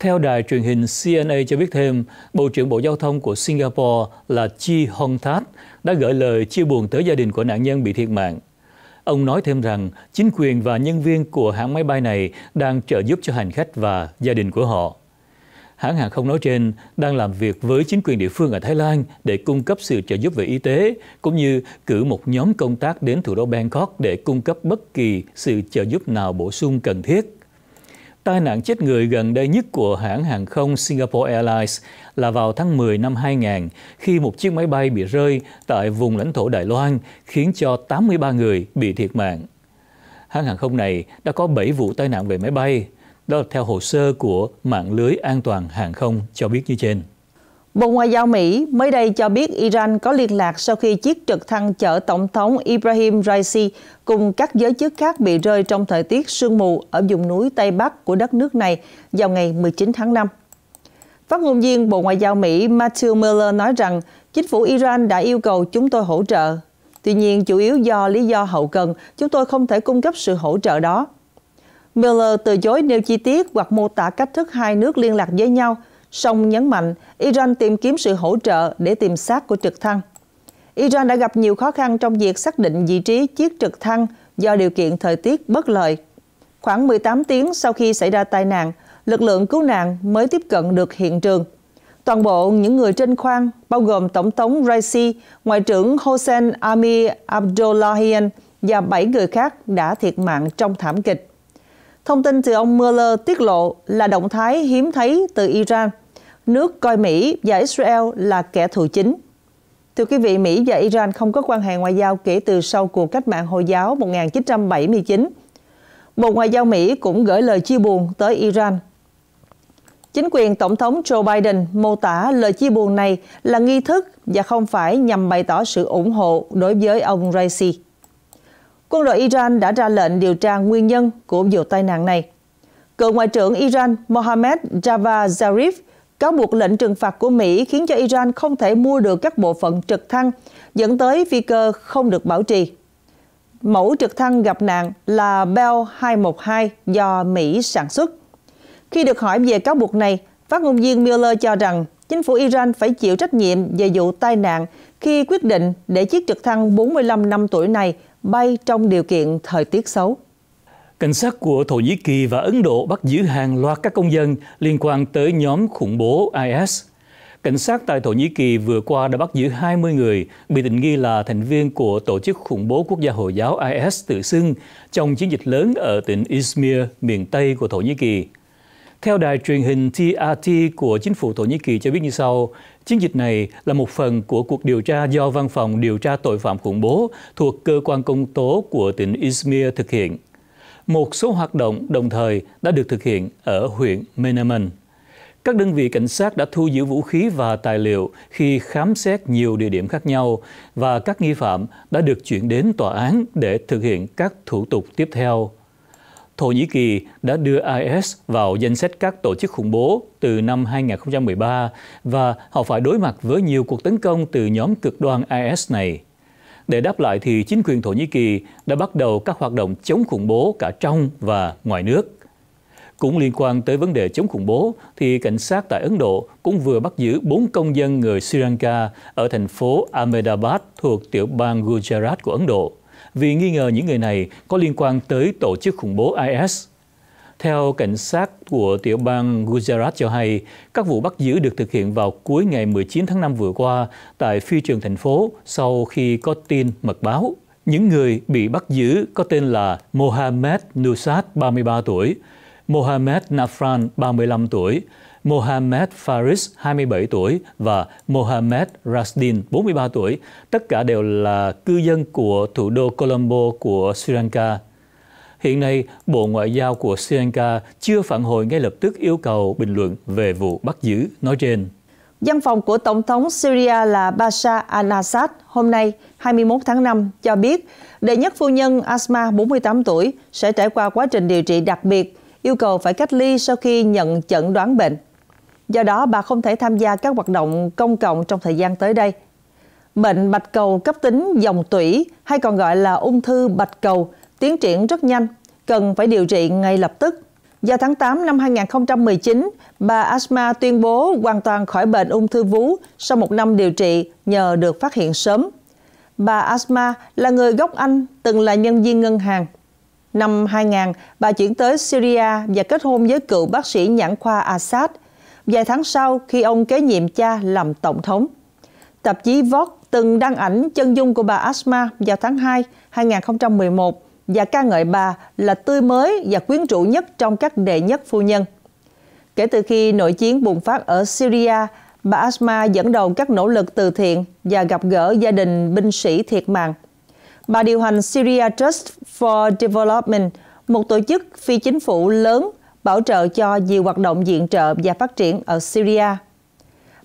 theo đài truyền hình CNA cho biết thêm, Bộ trưởng Bộ Giao thông của Singapore là Chi Hong That đã gửi lời chia buồn tới gia đình của nạn nhân bị thiệt mạng. Ông nói thêm rằng chính quyền và nhân viên của hãng máy bay này đang trợ giúp cho hành khách và gia đình của họ. Hãng hàng không nói trên đang làm việc với chính quyền địa phương ở Thái Lan để cung cấp sự trợ giúp về y tế, cũng như cử một nhóm công tác đến thủ đô Bangkok để cung cấp bất kỳ sự trợ giúp nào bổ sung cần thiết. Tai nạn chết người gần đây nhất của hãng hàng không Singapore Airlines là vào tháng 10 năm 2000 khi một chiếc máy bay bị rơi tại vùng lãnh thổ Đài Loan khiến cho 83 người bị thiệt mạng. Hãng hàng không này đã có 7 vụ tai nạn về máy bay. Đó là theo hồ sơ của mạng lưới an toàn hàng không cho biết như trên. Bộ Ngoại giao Mỹ mới đây cho biết Iran có liên lạc sau khi chiếc trực thăng chở Tổng thống Ibrahim Raisi cùng các giới chức khác bị rơi trong thời tiết sương mù ở vùng núi Tây Bắc của đất nước này vào ngày 19 tháng 5. Phát ngôn viên Bộ Ngoại giao Mỹ Matthew Miller nói rằng chính phủ Iran đã yêu cầu chúng tôi hỗ trợ. Tuy nhiên, chủ yếu do lý do hậu cần, chúng tôi không thể cung cấp sự hỗ trợ đó. Miller từ chối nêu chi tiết hoặc mô tả cách thức hai nước liên lạc với nhau – song nhấn mạnh Iran tìm kiếm sự hỗ trợ để tìm xác của trực thăng. Iran đã gặp nhiều khó khăn trong việc xác định vị trí chiếc trực thăng do điều kiện thời tiết bất lợi. Khoảng 18 tiếng sau khi xảy ra tai nạn, lực lượng cứu nạn mới tiếp cận được hiện trường. Toàn bộ những người trên khoang, bao gồm Tổng thống Raisi, Ngoại trưởng Hossein Ami Abdullahian và 7 người khác đã thiệt mạng trong thảm kịch. Thông tin từ ông Mueller tiết lộ là động thái hiếm thấy từ Iran, nước coi Mỹ và Israel là kẻ thù chính. Thưa quý vị, Mỹ và Iran không có quan hệ ngoại giao kể từ sau cuộc cách mạng Hồi giáo 1979. Bộ Ngoại giao Mỹ cũng gửi lời chia buồn tới Iran. Chính quyền Tổng thống Joe Biden mô tả lời chia buồn này là nghi thức và không phải nhằm bày tỏ sự ủng hộ đối với ông Raisi quân đội Iran đã ra lệnh điều tra nguyên nhân của vụ tai nạn này. Cựu Ngoại trưởng Iran Mohammad Javad Zarif cáo buộc lệnh trừng phạt của Mỹ khiến cho Iran không thể mua được các bộ phận trực thăng, dẫn tới phi cơ không được bảo trì. Mẫu trực thăng gặp nạn là Bell 212 do Mỹ sản xuất. Khi được hỏi về cáo buộc này, phát ngôn viên Mueller cho rằng chính phủ Iran phải chịu trách nhiệm về vụ tai nạn khi quyết định để chiếc trực thăng 45 năm tuổi này bay trong điều kiện thời tiết xấu. Cảnh sát của Thổ Nhĩ Kỳ và Ấn Độ bắt giữ hàng loạt các công dân liên quan tới nhóm khủng bố IS. Cảnh sát tại Thổ Nhĩ Kỳ vừa qua đã bắt giữ 20 người bị tình nghi là thành viên của tổ chức khủng bố quốc gia Hồi giáo IS tự xưng trong chiến dịch lớn ở tỉnh Izmir, miền Tây của Thổ Nhĩ Kỳ. Theo đài truyền hình TRT của chính phủ Thổ Nhĩ Kỳ cho biết như sau, Chiến dịch này là một phần của cuộc điều tra do Văn phòng điều tra tội phạm khủng bố thuộc cơ quan công tố của tỉnh Izmir thực hiện. Một số hoạt động đồng thời đã được thực hiện ở huyện Menamen. Các đơn vị cảnh sát đã thu giữ vũ khí và tài liệu khi khám xét nhiều địa điểm khác nhau và các nghi phạm đã được chuyển đến tòa án để thực hiện các thủ tục tiếp theo. Thổ Nhĩ Kỳ đã đưa IS vào danh sách các tổ chức khủng bố từ năm 2013 và họ phải đối mặt với nhiều cuộc tấn công từ nhóm cực đoan IS này. Để đáp lại thì chính quyền Thổ Nhĩ Kỳ đã bắt đầu các hoạt động chống khủng bố cả trong và ngoài nước. Cũng liên quan tới vấn đề chống khủng bố, thì cảnh sát tại Ấn Độ cũng vừa bắt giữ 4 công dân người Sri Lanka ở thành phố Ahmedabad thuộc tiểu bang Gujarat của Ấn Độ vì nghi ngờ những người này có liên quan tới tổ chức khủng bố IS. Theo cảnh sát của tiểu bang Gujarat cho hay, các vụ bắt giữ được thực hiện vào cuối ngày 19 tháng 5 vừa qua tại phi trường thành phố sau khi có tin mật báo. Những người bị bắt giữ có tên là Mohamed Nusat, 33 tuổi, Mohamed Nafran, 35 tuổi, Mohamed Faris, 27 tuổi và Mohamed Rasdin, 43 tuổi. Tất cả đều là cư dân của thủ đô Colombo của Sri Lanka. Hiện nay, Bộ Ngoại giao của Sri Lanka chưa phản hồi ngay lập tức yêu cầu bình luận về vụ bắt giữ nói trên. Văn phòng của Tổng thống Syria là Bashar al-Assad hôm nay 21 tháng 5 cho biết đệ nhất phu nhân Asma 48 tuổi sẽ trải qua quá trình điều trị đặc biệt, yêu cầu phải cách ly sau khi nhận chẩn đoán bệnh. Do đó, bà không thể tham gia các hoạt động công cộng trong thời gian tới đây. Bệnh bạch cầu cấp tính dòng tủy hay còn gọi là ung thư bạch cầu tiến triển rất nhanh, cần phải điều trị ngay lập tức. Do tháng 8 năm 2019, bà Asma tuyên bố hoàn toàn khỏi bệnh ung thư vú sau một năm điều trị nhờ được phát hiện sớm. Bà Asma là người gốc Anh, từng là nhân viên ngân hàng. Năm 2000, bà chuyển tới Syria và kết hôn với cựu bác sĩ nhãn khoa Assad – vài tháng sau khi ông kế nhiệm cha làm tổng thống. Tạp chí Vogue từng đăng ảnh chân dung của bà Asma vào tháng 2, 2011 và ca ngợi bà là tươi mới và quyến rũ nhất trong các đệ nhất phu nhân. Kể từ khi nội chiến bùng phát ở Syria, bà Asma dẫn đầu các nỗ lực từ thiện và gặp gỡ gia đình binh sĩ thiệt mạng. Bà điều hành Syria Trust for Development, một tổ chức phi chính phủ lớn bảo trợ cho nhiều hoạt động diện trợ và phát triển ở Syria.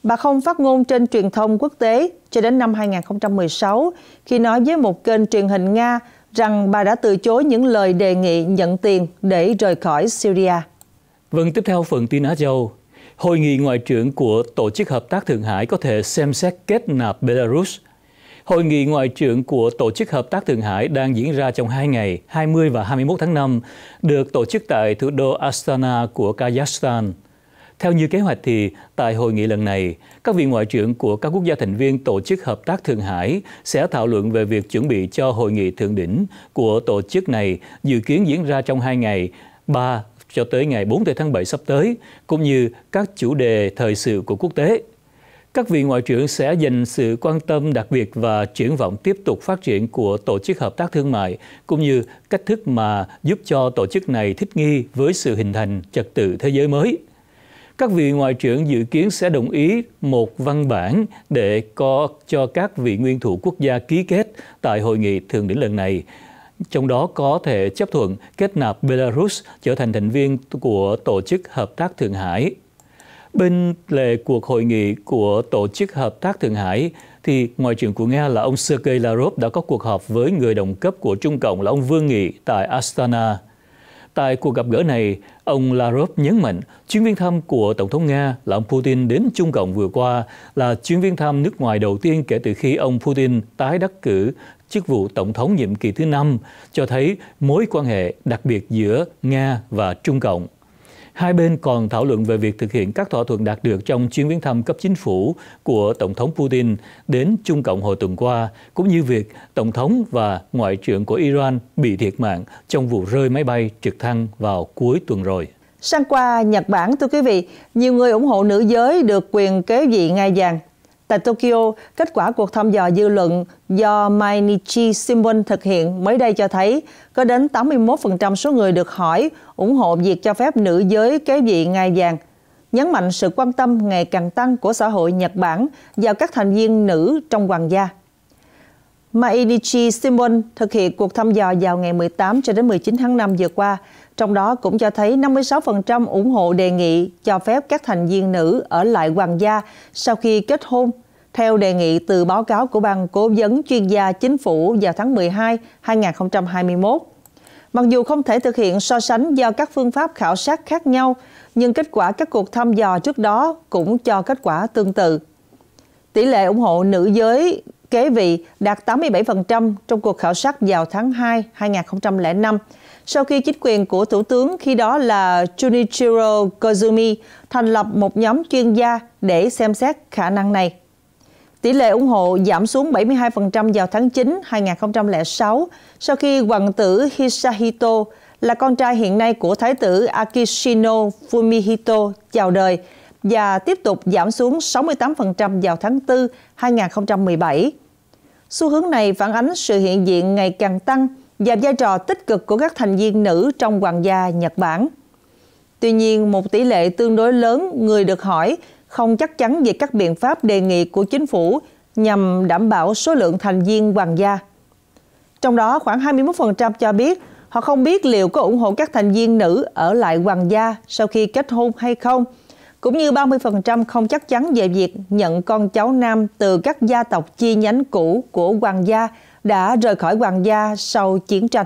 Bà không phát ngôn trên truyền thông quốc tế cho đến năm 2016 khi nói với một kênh truyền hình Nga rằng bà đã từ chối những lời đề nghị nhận tiền để rời khỏi Syria. Vâng, tiếp theo phần tin Á Châu. Hội nghị ngoại trưởng của Tổ chức Hợp tác Thượng Hải có thể xem xét kết nạp Belarus Hội nghị ngoại trưởng của Tổ chức Hợp tác Thượng Hải đang diễn ra trong 2 ngày, 20 và 21 tháng 5, được tổ chức tại thủ đô Astana của Kazakhstan. Theo như kế hoạch thì, tại hội nghị lần này, các vị ngoại trưởng của các quốc gia thành viên Tổ chức Hợp tác Thượng Hải sẽ thảo luận về việc chuẩn bị cho hội nghị thượng đỉnh của tổ chức này dự kiến diễn ra trong 2 ngày, 3 cho tới ngày 4 tháng 7 sắp tới, cũng như các chủ đề thời sự của quốc tế các vị ngoại trưởng sẽ dành sự quan tâm đặc biệt và triển vọng tiếp tục phát triển của tổ chức hợp tác thương mại cũng như cách thức mà giúp cho tổ chức này thích nghi với sự hình thành trật tự thế giới mới. Các vị ngoại trưởng dự kiến sẽ đồng ý một văn bản để có cho các vị nguyên thủ quốc gia ký kết tại hội nghị thượng đỉnh lần này trong đó có thể chấp thuận kết nạp Belarus trở thành thành viên của Tổ chức Hợp tác Thượng Hải Bên lề cuộc hội nghị của Tổ chức Hợp tác Thượng Hải, thì Ngoại trưởng của Nga là ông Sergei Lavrov đã có cuộc họp với người đồng cấp của Trung Cộng là ông Vương Nghị tại Astana. Tại cuộc gặp gỡ này, ông Lavrov nhấn mạnh chuyến viếng thăm của Tổng thống Nga là ông Putin đến Trung Cộng vừa qua là chuyến viếng thăm nước ngoài đầu tiên kể từ khi ông Putin tái đắc cử chức vụ Tổng thống nhiệm kỳ thứ năm, cho thấy mối quan hệ đặc biệt giữa Nga và Trung Cộng. Hai bên còn thảo luận về việc thực hiện các thỏa thuận đạt được trong chuyến viếng thăm cấp chính phủ của Tổng thống Putin đến Trung Cộng hồi tuần qua, cũng như việc Tổng thống và Ngoại trưởng của Iran bị thiệt mạng trong vụ rơi máy bay trực thăng vào cuối tuần rồi. Sang qua Nhật Bản, thưa quý vị, nhiều người ủng hộ nữ giới được quyền kế vị ngai vàng Tại Tokyo, kết quả cuộc thăm dò dư luận do Mainichi Shimbun thực hiện mới đây cho thấy có đến 81% số người được hỏi ủng hộ việc cho phép nữ giới kế vị ngai vàng, nhấn mạnh sự quan tâm ngày càng tăng của xã hội Nhật Bản vào các thành viên nữ trong hoàng gia. Mainichi Shimbun thực hiện cuộc thăm dò vào ngày 18 cho đến 19 tháng 5 vừa qua, trong đó cũng cho thấy 56% ủng hộ đề nghị cho phép các thành viên nữ ở lại hoàng gia sau khi kết hôn theo đề nghị từ báo cáo của Ban Cố vấn chuyên gia chính phủ vào tháng 12, 2021. Mặc dù không thể thực hiện so sánh do các phương pháp khảo sát khác nhau, nhưng kết quả các cuộc thăm dò trước đó cũng cho kết quả tương tự. Tỷ lệ ủng hộ nữ giới kế vị đạt 87% trong cuộc khảo sát vào tháng 2 2005 sau khi chính quyền của thủ tướng khi đó là Junichiro Koizumi thành lập một nhóm chuyên gia để xem xét khả năng này. Tỷ lệ ủng hộ giảm xuống 72% vào tháng 9 2006 sau khi hoàng tử Hisahito là con trai hiện nay của thái tử Akishino Fumihito chào đời và tiếp tục giảm xuống 68% vào tháng 4 2017. Xu hướng này phản ánh sự hiện diện ngày càng tăng và vai trò tích cực của các thành viên nữ trong hoàng gia Nhật Bản. Tuy nhiên, một tỷ lệ tương đối lớn người được hỏi không chắc chắn về các biện pháp đề nghị của chính phủ nhằm đảm bảo số lượng thành viên hoàng gia. Trong đó, khoảng 21% cho biết họ không biết liệu có ủng hộ các thành viên nữ ở lại hoàng gia sau khi kết hôn hay không, cũng như 30% không chắc chắn về việc nhận con cháu nam từ các gia tộc chi nhánh cũ của hoàng gia đã rời khỏi hoàng gia sau chiến tranh.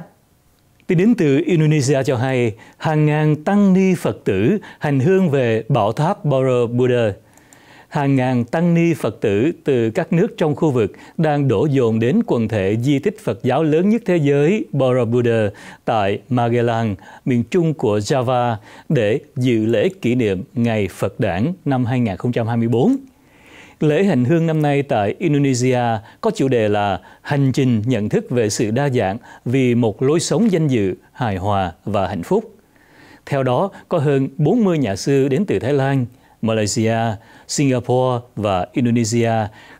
Tin đến từ Indonesia cho hay, hàng ngàn tăng ni Phật tử hành hương về bảo tháp Borobudur. Hàng ngàn tăng ni Phật tử từ các nước trong khu vực đang đổ dồn đến quần thể di tích Phật giáo lớn nhất thế giới Borobudur tại Magelang, miền trung của Java để dự lễ kỷ niệm Ngày Phật Đản năm 2024. Lễ hành hương năm nay tại Indonesia có chủ đề là Hành trình nhận thức về sự đa dạng vì một lối sống danh dự, hài hòa và hạnh phúc. Theo đó, có hơn 40 nhà sư đến từ Thái Lan, Malaysia, Singapore và Indonesia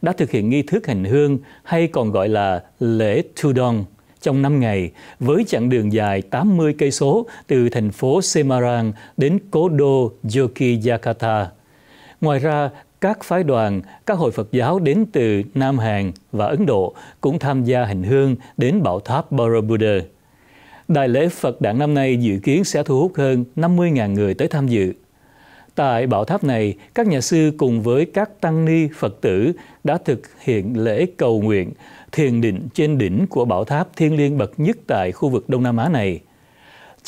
đã thực hiện nghi thức hành hương hay còn gọi là lễ Tudong trong 5 ngày với chặng đường dài 80 cây số từ thành phố Semarang đến cố đô Yogyakarta. Ngoài ra, các phái đoàn, các hội Phật giáo đến từ Nam Hàn và Ấn Độ cũng tham gia hành hương đến bảo tháp Borobudur. Đại lễ Phật đản năm nay dự kiến sẽ thu hút hơn 50.000 người tới tham dự. Tại bảo tháp này, các nhà sư cùng với các tăng ni Phật tử đã thực hiện lễ cầu nguyện thiền định trên đỉnh của bảo tháp thiên liêng bậc nhất tại khu vực Đông Nam Á này –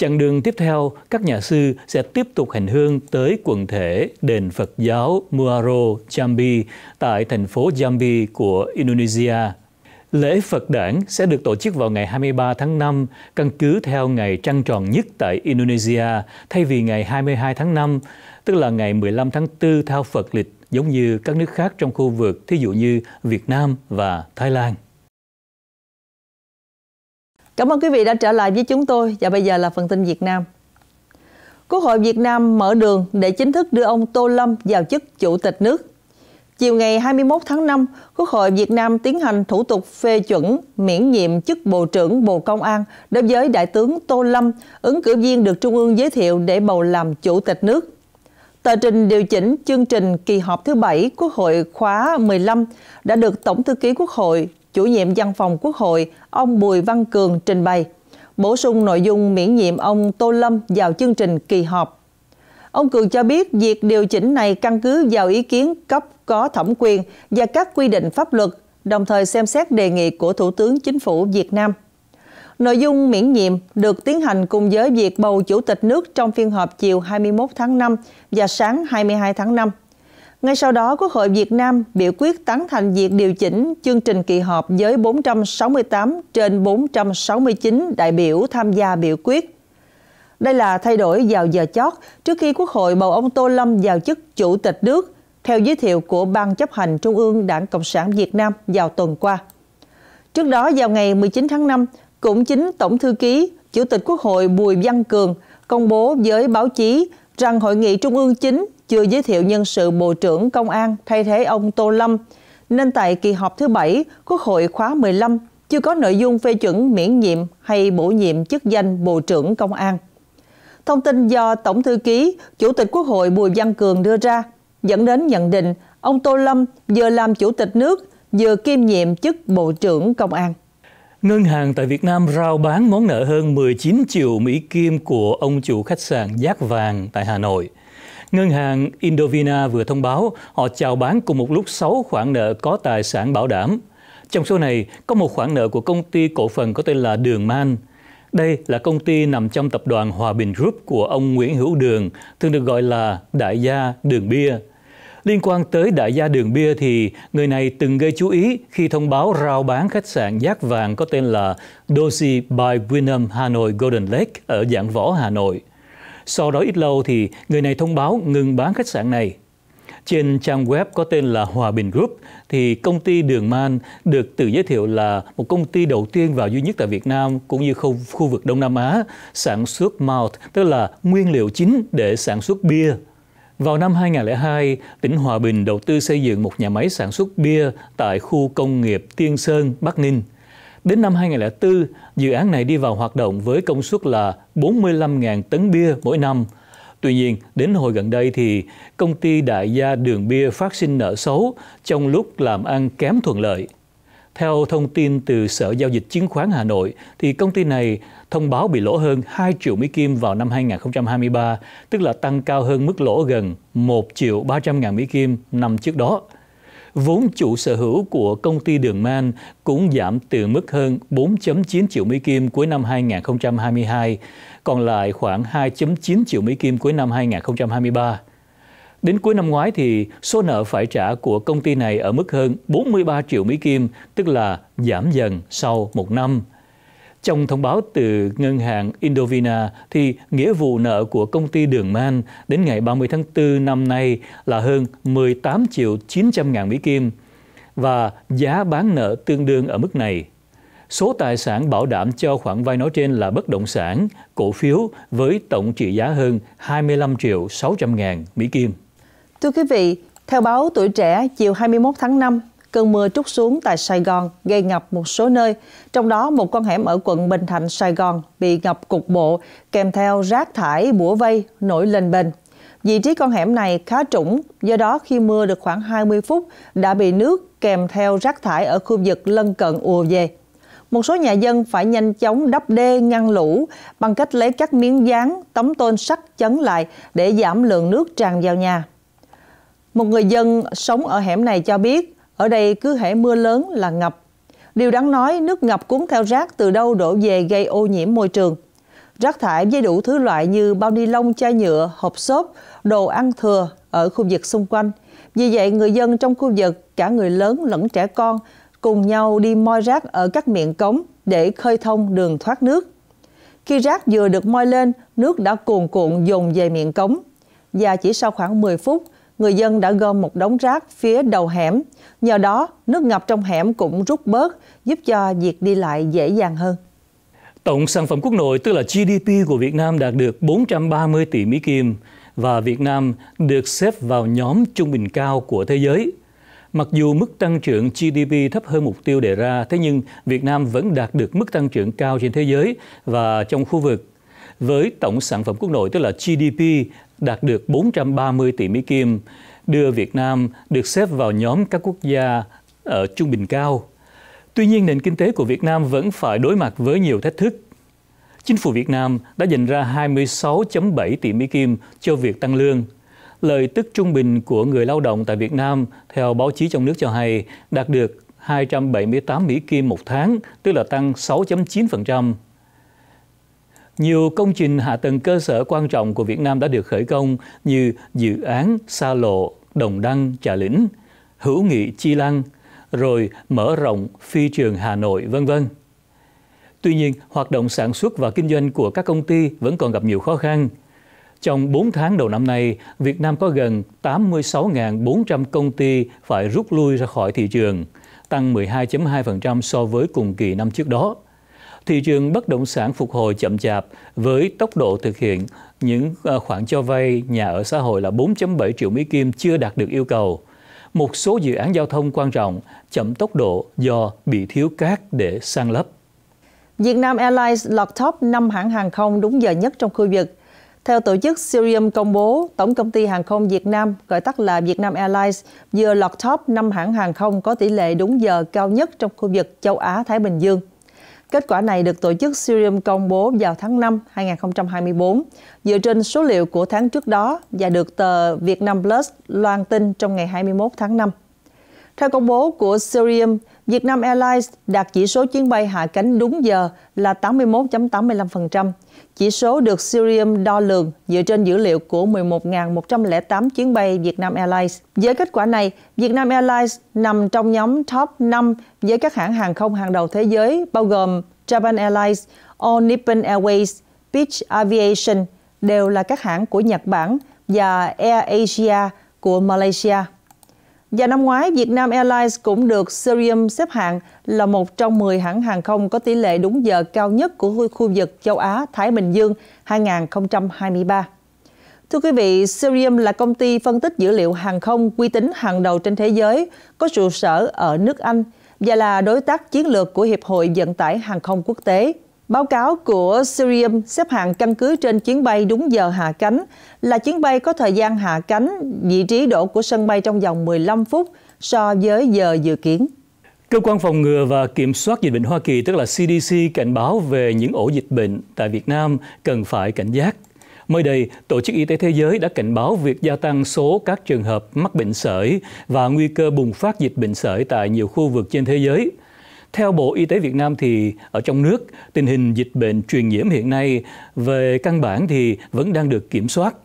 Chặng đường tiếp theo, các nhà sư sẽ tiếp tục hành hương tới quần thể đền Phật giáo Muaro Jambi tại thành phố Jambi của Indonesia. Lễ Phật đản sẽ được tổ chức vào ngày 23 tháng 5, căn cứ theo ngày trăng tròn nhất tại Indonesia, thay vì ngày 22 tháng 5, tức là ngày 15 tháng 4 theo Phật lịch, giống như các nước khác trong khu vực, thí dụ như Việt Nam và Thái Lan. Cảm ơn quý vị đã trở lại với chúng tôi và bây giờ là phần tin Việt Nam. Quốc hội Việt Nam mở đường để chính thức đưa ông Tô Lâm vào chức Chủ tịch nước. Chiều ngày 21 tháng 5, Quốc hội Việt Nam tiến hành thủ tục phê chuẩn miễn nhiệm chức Bộ trưởng Bộ Công an đối với Đại tướng Tô Lâm, ứng cử viên được Trung ương giới thiệu để bầu làm Chủ tịch nước. Tờ trình điều chỉnh chương trình kỳ họp thứ 7 Quốc hội khóa 15 đã được Tổng thư ký Quốc hội chủ nhiệm văn phòng Quốc hội, ông Bùi Văn Cường trình bày, bổ sung nội dung miễn nhiệm ông Tô Lâm vào chương trình kỳ họp. Ông Cường cho biết việc điều chỉnh này căn cứ vào ý kiến cấp có thẩm quyền và các quy định pháp luật, đồng thời xem xét đề nghị của Thủ tướng Chính phủ Việt Nam. Nội dung miễn nhiệm được tiến hành cùng với việc bầu Chủ tịch nước trong phiên họp chiều 21 tháng 5 và sáng 22 tháng 5. Ngay sau đó, Quốc hội Việt Nam biểu quyết tán thành việc điều chỉnh chương trình kỳ họp với 468 trên 469 đại biểu tham gia biểu quyết. Đây là thay đổi vào giờ chót trước khi Quốc hội bầu ông Tô Lâm vào chức Chủ tịch nước, theo giới thiệu của Ban chấp hành Trung ương Đảng Cộng sản Việt Nam vào tuần qua. Trước đó, vào ngày 19 tháng 5, cũng chính Tổng Thư ký, Chủ tịch Quốc hội Bùi Văn Cường công bố với báo chí rằng Hội nghị Trung ương chính chưa giới thiệu nhân sự Bộ trưởng Công an thay thế ông Tô Lâm, nên tại kỳ họp thứ bảy Quốc hội khóa 15 chưa có nội dung phê chuẩn miễn nhiệm hay bổ nhiệm chức danh Bộ trưởng Công an. Thông tin do Tổng thư ký, Chủ tịch Quốc hội Bùi Văn Cường đưa ra dẫn đến nhận định ông Tô Lâm vừa làm chủ tịch nước vừa kiêm nhiệm chức Bộ trưởng Công an. Ngân hàng tại Việt Nam rao bán món nợ hơn 19 triệu Mỹ Kim của ông chủ khách sạn Giác Vàng tại Hà Nội – Ngân hàng Indovina vừa thông báo họ chào bán cùng một lúc 6 khoản nợ có tài sản bảo đảm. Trong số này có một khoản nợ của công ty cổ phần có tên là Đường Man. Đây là công ty nằm trong tập đoàn Hòa Bình Group của ông Nguyễn Hữu Đường, thường được gọi là đại gia Đường Bia. Liên quan tới đại gia Đường Bia thì người này từng gây chú ý khi thông báo rao bán khách sạn giác vàng có tên là Dozy by Wyndham Hà Nội Golden Lake ở dạng võ Hà Nội. Sau đó ít lâu thì người này thông báo ngừng bán khách sạn này. Trên trang web có tên là Hòa Bình Group thì công ty Đường Man được tự giới thiệu là một công ty đầu tiên và duy nhất tại Việt Nam cũng như khu, khu vực Đông Nam Á sản xuất malt, tức là nguyên liệu chính để sản xuất bia. Vào năm 2002, tỉnh Hòa Bình đầu tư xây dựng một nhà máy sản xuất bia tại khu công nghiệp Tiên Sơn, Bắc Ninh – Đến năm 2004, dự án này đi vào hoạt động với công suất là 45.000 tấn bia mỗi năm. Tuy nhiên, đến hồi gần đây thì công ty đại gia Đường Bia phát sinh nợ xấu trong lúc làm ăn kém thuận lợi. Theo thông tin từ Sở Giao dịch Chứng khoán Hà Nội, thì công ty này thông báo bị lỗ hơn 2 triệu Mỹ Kim vào năm 2023, tức là tăng cao hơn mức lỗ gần 1 triệu 300 ngàn Mỹ Kim năm trước đó vốn chủ sở hữu của công ty Đường Man cũng giảm từ mức hơn 4.9 triệu Mỹ Kim cuối năm 2022, còn lại khoảng 2.9 triệu Mỹ Kim cuối năm 2023. Đến cuối năm ngoái thì số nợ phải trả của công ty này ở mức hơn 43 triệu Mỹ Kim, tức là giảm dần sau một năm. Trong thông báo từ ngân hàng Indovina thì nghĩa vụ nợ của công ty Đường Man đến ngày 30 tháng 4 năm nay là hơn 18 triệu 900 ngàn Mỹ Kim và giá bán nợ tương đương ở mức này. Số tài sản bảo đảm cho khoản vay nói trên là bất động sản, cổ phiếu với tổng trị giá hơn 25 triệu 600 ngàn Mỹ Kim. Thưa quý vị, theo báo Tuổi Trẻ chiều 21 tháng 5, cơn mưa trút xuống tại Sài Gòn gây ngập một số nơi, trong đó một con hẻm ở quận Bình Thạnh, Sài Gòn bị ngập cục bộ kèm theo rác thải bủa vây nổi lên bền. Vị trí con hẻm này khá trũng, do đó khi mưa được khoảng 20 phút đã bị nước kèm theo rác thải ở khu vực lân cận ùa về. Một số nhà dân phải nhanh chóng đắp đê ngăn lũ bằng cách lấy các miếng dán, tấm tôn sắt chấn lại để giảm lượng nước tràn vào nhà. Một người dân sống ở hẻm này cho biết, ở đây cứ hễ mưa lớn là ngập. Điều đáng nói, nước ngập cuốn theo rác từ đâu đổ về gây ô nhiễm môi trường. Rác thải với đủ thứ loại như bao ni lông, chai nhựa, hộp xốp, đồ ăn thừa ở khu vực xung quanh. Vì vậy, người dân trong khu vực, cả người lớn lẫn trẻ con, cùng nhau đi moi rác ở các miệng cống để khơi thông đường thoát nước. Khi rác vừa được moi lên, nước đã cuồn cuộn dồn về miệng cống. Và chỉ sau khoảng 10 phút, người dân đã gom một đống rác phía đầu hẻm. Nhờ đó, nước ngập trong hẻm cũng rút bớt, giúp cho việc đi lại dễ dàng hơn. Tổng sản phẩm quốc nội, tức là GDP của Việt Nam đạt được 430 tỷ Mỹ Kim và Việt Nam được xếp vào nhóm trung bình cao của thế giới. Mặc dù mức tăng trưởng GDP thấp hơn mục tiêu đề ra, thế nhưng Việt Nam vẫn đạt được mức tăng trưởng cao trên thế giới và trong khu vực với tổng sản phẩm quốc nội tức là GDP đạt được 430 tỷ Mỹ Kim, đưa Việt Nam được xếp vào nhóm các quốc gia ở trung bình cao. Tuy nhiên, nền kinh tế của Việt Nam vẫn phải đối mặt với nhiều thách thức. Chính phủ Việt Nam đã dành ra 26.7 tỷ Mỹ Kim cho việc tăng lương. Lợi tức trung bình của người lao động tại Việt Nam, theo báo chí trong nước cho hay, đạt được 278 Mỹ Kim một tháng, tức là tăng 6.9%. Nhiều công trình hạ tầng cơ sở quan trọng của Việt Nam đã được khởi công như dự án Sa Lộ, Đồng Đăng, Trà Lĩnh, Hữu Nghị Chi Lăng, rồi mở rộng phi trường Hà Nội, vân vân. Tuy nhiên, hoạt động sản xuất và kinh doanh của các công ty vẫn còn gặp nhiều khó khăn. Trong 4 tháng đầu năm nay, Việt Nam có gần 86.400 công ty phải rút lui ra khỏi thị trường, tăng 12.2% so với cùng kỳ năm trước đó thị trường bất động sản phục hồi chậm chạp với tốc độ thực hiện những ờ, khoản cho vay nhà ở xã hội là 4.7 triệu Mỹ Kim chưa đạt được yêu cầu. Một số dự án giao thông quan trọng chậm tốc độ do bị thiếu cát để sang lấp. Việt Nam Airlines lọt top 5 hãng hàng không đúng giờ nhất trong khu vực. Theo tổ chức Sirium công bố, Tổng công ty hàng không Việt Nam, gọi tắt là Việt Nam Airlines, vừa lọt top 5 hãng hàng không có tỷ lệ đúng giờ cao nhất trong khu vực châu Á-Thái Bình Dương. Kết quả này được tổ chức Sirium công bố vào tháng 5 2024, dựa trên số liệu của tháng trước đó và được tờ Việt Nam Plus loan tin trong ngày 21 tháng 5. Theo công bố của Sirium, Vietnam Airlines đạt chỉ số chuyến bay hạ cánh đúng giờ là 81.85%. Chỉ số được Sirium đo lường dựa trên dữ liệu của 11.108 chuyến bay Vietnam Airlines. Với kết quả này, Vietnam Airlines nằm trong nhóm top 5 với các hãng hàng không hàng đầu thế giới bao gồm Japan Airlines, All Nippon Airways, Beach Aviation đều là các hãng của Nhật Bản và Air Asia của Malaysia. Và năm ngoái, Vietnam Airlines cũng được Cerium xếp hạng là một trong 10 hãng hàng không có tỷ lệ đúng giờ cao nhất của khu vực châu Á-Thái Bình Dương 2023. Thưa quý vị, Cerium là công ty phân tích dữ liệu hàng không uy tín hàng đầu trên thế giới, có trụ sở ở nước Anh và là đối tác chiến lược của Hiệp hội Vận tải Hàng không Quốc tế. Báo cáo của Sirium xếp hạng căn cứ trên chuyến bay đúng giờ hạ cánh là chuyến bay có thời gian hạ cánh vị trí đổ của sân bay trong vòng 15 phút so với giờ dự kiến. Cơ quan phòng ngừa và kiểm soát dịch bệnh Hoa Kỳ tức là CDC cảnh báo về những ổ dịch bệnh tại Việt Nam cần phải cảnh giác. Mới đây, Tổ chức Y tế Thế giới đã cảnh báo việc gia tăng số các trường hợp mắc bệnh sởi và nguy cơ bùng phát dịch bệnh sởi tại nhiều khu vực trên thế giới – theo Bộ Y tế Việt Nam thì ở trong nước, tình hình dịch bệnh truyền nhiễm hiện nay về căn bản thì vẫn đang được kiểm soát.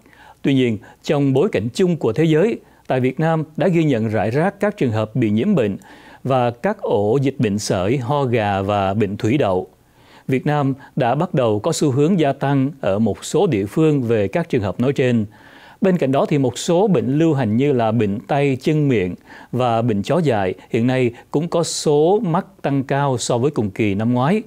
Tuy nhiên, trong bối cảnh chung của thế giới, tại Việt Nam đã ghi nhận rải rác các trường hợp bị nhiễm bệnh và các ổ dịch bệnh sởi, ho gà và bệnh thủy đậu. Việt Nam đã bắt đầu có xu hướng gia tăng ở một số địa phương về các trường hợp nói trên. Bên cạnh đó thì một số bệnh lưu hành như là bệnh tay, chân miệng và bệnh chó dại hiện nay cũng có số mắc tăng cao so với cùng kỳ năm ngoái.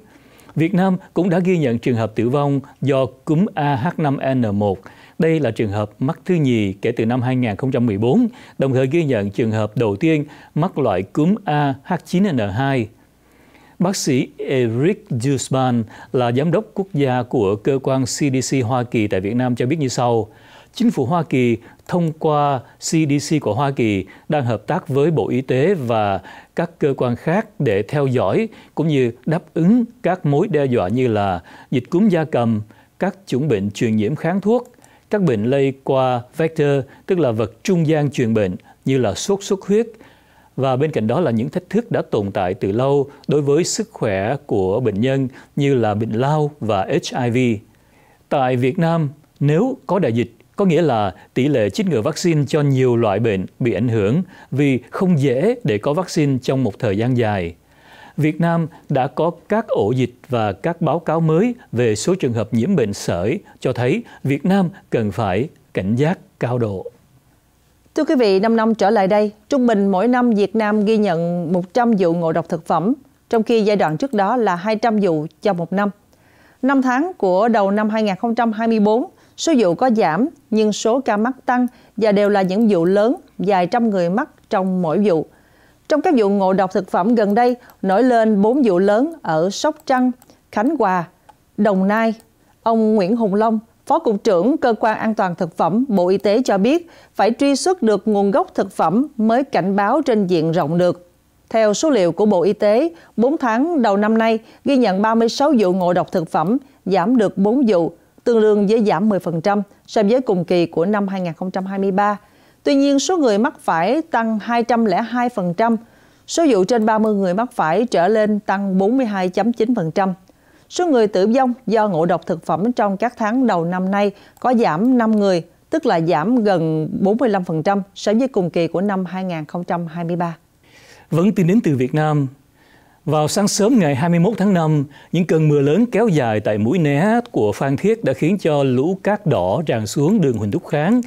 Việt Nam cũng đã ghi nhận trường hợp tử vong do cúm AH5N1. Đây là trường hợp mắc thứ nhì kể từ năm 2014, đồng thời ghi nhận trường hợp đầu tiên mắc loại cúm AH9N2 Bác sĩ Eric Dusman là giám đốc quốc gia của cơ quan CDC Hoa Kỳ tại Việt Nam cho biết như sau chính phủ Hoa Kỳ thông qua CDC của Hoa Kỳ đang hợp tác với Bộ Y tế và các cơ quan khác để theo dõi cũng như đáp ứng các mối đe dọa như là dịch cúm da cầm, các chủng bệnh truyền nhiễm kháng thuốc, các bệnh lây qua vector, tức là vật trung gian truyền bệnh như là sốt xuất huyết, và bên cạnh đó là những thách thức đã tồn tại từ lâu đối với sức khỏe của bệnh nhân như là bệnh lao và HIV. Tại Việt Nam, nếu có đại dịch có nghĩa là tỷ lệ chích ngừa vaccine cho nhiều loại bệnh bị ảnh hưởng vì không dễ để có vaccine trong một thời gian dài. Việt Nam đã có các ổ dịch và các báo cáo mới về số trường hợp nhiễm bệnh sởi cho thấy Việt Nam cần phải cảnh giác cao độ. Thưa quý vị, 5 năm trở lại đây, trung bình mỗi năm Việt Nam ghi nhận 100 vụ ngộ độc thực phẩm, trong khi giai đoạn trước đó là 200 vụ cho một năm. Năm tháng của đầu năm 2024 Số vụ có giảm, nhưng số ca mắc tăng và đều là những vụ lớn, vài trăm người mắc trong mỗi vụ. Trong các vụ ngộ độc thực phẩm gần đây, nổi lên 4 vụ lớn ở Sóc Trăng, Khánh Hòa, Đồng Nai. Ông Nguyễn Hùng Long, Phó Cục trưởng Cơ quan An toàn Thực phẩm Bộ Y tế cho biết phải truy xuất được nguồn gốc thực phẩm mới cảnh báo trên diện rộng được. Theo số liệu của Bộ Y tế, 4 tháng đầu năm nay ghi nhận 36 vụ ngộ độc thực phẩm, giảm được 4 vụ, tương đương với giảm 10% so với cùng kỳ của năm 2023. Tuy nhiên, số người mắc phải tăng 202%, số vụ trên 30 người mắc phải trở lên tăng 42.9%. Số người tử vong do ngộ độc thực phẩm trong các tháng đầu năm nay có giảm 5 người, tức là giảm gần 45% so với cùng kỳ của năm 2023. Vẫn tin đến từ Việt Nam, vào sáng sớm ngày 21 tháng 5, những cơn mưa lớn kéo dài tại mũi né của Phan Thiết đã khiến cho lũ cát đỏ tràn xuống đường Huỳnh Thúc Kháng.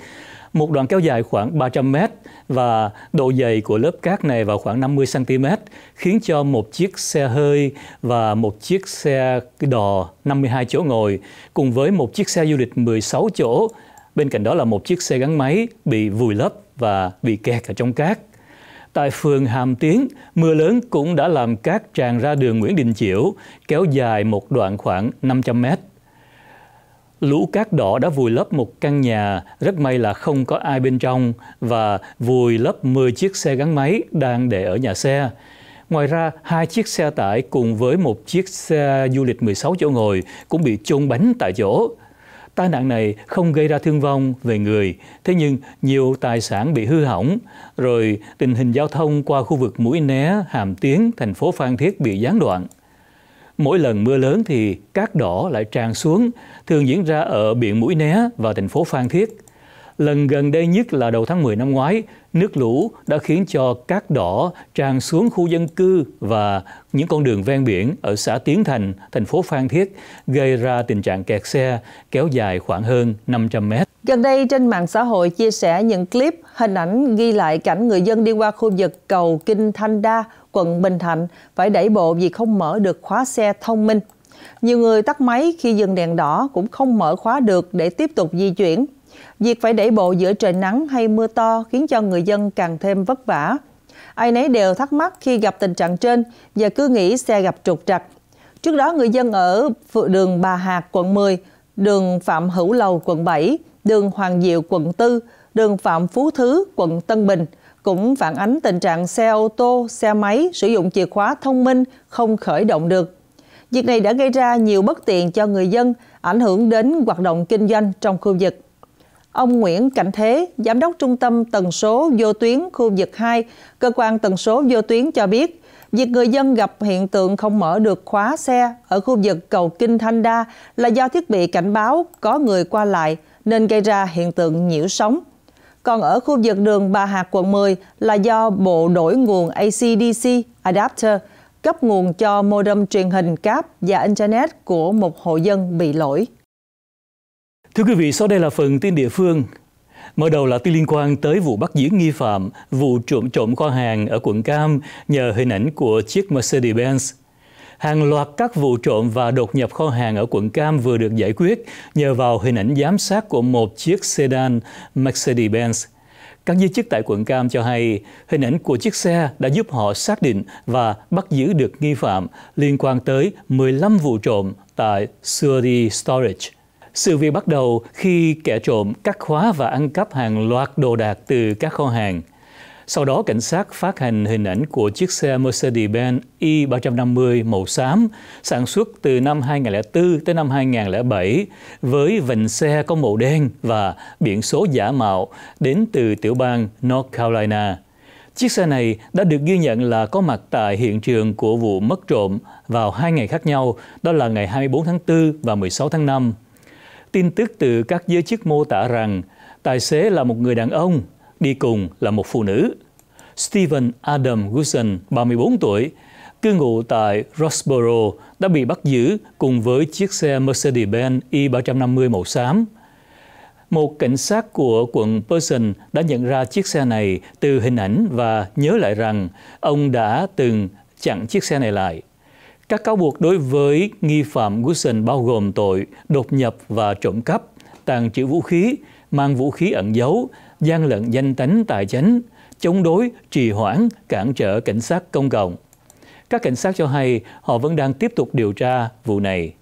Một đoạn kéo dài khoảng 300 mét và độ dày của lớp cát này vào khoảng 50 cm khiến cho một chiếc xe hơi và một chiếc xe đò 52 chỗ ngồi cùng với một chiếc xe du lịch 16 chỗ, bên cạnh đó là một chiếc xe gắn máy bị vùi lấp và bị kẹt ở trong cát. Tại phường Hàm Tiến, mưa lớn cũng đã làm cát tràn ra đường Nguyễn Đình Chiểu, kéo dài một đoạn khoảng 500 mét. Lũ cát đỏ đã vùi lấp một căn nhà, rất may là không có ai bên trong, và vùi lấp 10 chiếc xe gắn máy đang để ở nhà xe. Ngoài ra, hai chiếc xe tải cùng với một chiếc xe du lịch 16 chỗ ngồi cũng bị chôn bánh tại chỗ. Tai nạn này không gây ra thương vong về người, thế nhưng nhiều tài sản bị hư hỏng, rồi tình hình giao thông qua khu vực Mũi Né, Hàm Tiến, thành phố Phan Thiết bị gián đoạn. Mỗi lần mưa lớn thì cát đỏ lại tràn xuống, thường diễn ra ở biển Mũi Né và thành phố Phan Thiết – Lần gần đây nhất là đầu tháng 10 năm ngoái, nước lũ đã khiến cho cát đỏ tràn xuống khu dân cư và những con đường ven biển ở xã Tiến Thành, thành phố Phan Thiết, gây ra tình trạng kẹt xe kéo dài khoảng hơn 500 mét. Gần đây trên mạng xã hội chia sẻ những clip hình ảnh ghi lại cảnh người dân đi qua khu vực cầu Kinh Thanh Đa, quận Bình Thạnh phải đẩy bộ vì không mở được khóa xe thông minh. Nhiều người tắt máy khi dừng đèn đỏ cũng không mở khóa được để tiếp tục di chuyển. Việc phải đẩy bộ giữa trời nắng hay mưa to khiến cho người dân càng thêm vất vả. Ai nấy đều thắc mắc khi gặp tình trạng trên và cứ nghĩ xe gặp trục trặc. Trước đó, người dân ở đường Bà Hạc, quận 10, đường Phạm Hữu Lầu, quận 7, đường Hoàng Diệu, quận 4, đường Phạm Phú Thứ, quận Tân Bình cũng phản ánh tình trạng xe ô tô, xe máy sử dụng chìa khóa thông minh không khởi động được. Việc này đã gây ra nhiều bất tiện cho người dân, ảnh hưởng đến hoạt động kinh doanh trong khu vực. Ông Nguyễn Cảnh Thế, Giám đốc Trung tâm Tần số Vô tuyến khu vực 2, Cơ quan Tần số Vô tuyến cho biết, việc người dân gặp hiện tượng không mở được khóa xe ở khu vực cầu Kinh Thanh Đa là do thiết bị cảnh báo có người qua lại nên gây ra hiện tượng nhiễu sóng. Còn ở khu vực đường Bà Hạc quận 10 là do bộ đổi nguồn ACDC adapter cấp nguồn cho modem truyền hình cáp và Internet của một hộ dân bị lỗi. Thưa quý vị, sau đây là phần tin địa phương. Mở đầu là tin liên quan tới vụ bắt giữ nghi phạm vụ trộm trộm kho hàng ở quận Cam nhờ hình ảnh của chiếc Mercedes-Benz. Hàng loạt các vụ trộm và đột nhập kho hàng ở quận Cam vừa được giải quyết nhờ vào hình ảnh giám sát của một chiếc sedan Mercedes-Benz. Các giới chức tại quận Cam cho hay hình ảnh của chiếc xe đã giúp họ xác định và bắt giữ được nghi phạm liên quan tới 15 vụ trộm tại Surrey Storage. Sự việc bắt đầu khi kẻ trộm cắt khóa và ăn cắp hàng loạt đồ đạc từ các kho hàng. Sau đó, cảnh sát phát hành hình ảnh của chiếc xe Mercedes-Benz e i350 màu xám sản xuất từ năm 2004 tới năm 2007 với vành xe có màu đen và biển số giả mạo đến từ tiểu bang North Carolina. Chiếc xe này đã được ghi nhận là có mặt tại hiện trường của vụ mất trộm vào hai ngày khác nhau, đó là ngày 24 tháng 4 và 16 tháng 5. Tin tức từ các giới chức mô tả rằng tài xế là một người đàn ông, đi cùng là một phụ nữ. Stephen Adam Wilson, 34 tuổi, cư ngụ tại Roxborough, đã bị bắt giữ cùng với chiếc xe Mercedes-Benz i350 màu xám. Một cảnh sát của quận Person đã nhận ra chiếc xe này từ hình ảnh và nhớ lại rằng ông đã từng chặn chiếc xe này lại. Các cáo buộc đối với nghi phạm Goosen bao gồm tội đột nhập và trộm cắp, tàn trữ vũ khí, mang vũ khí ẩn giấu, gian lận danh tánh tài chánh, chống đối, trì hoãn, cản trở cảnh sát công cộng. Các cảnh sát cho hay họ vẫn đang tiếp tục điều tra vụ này.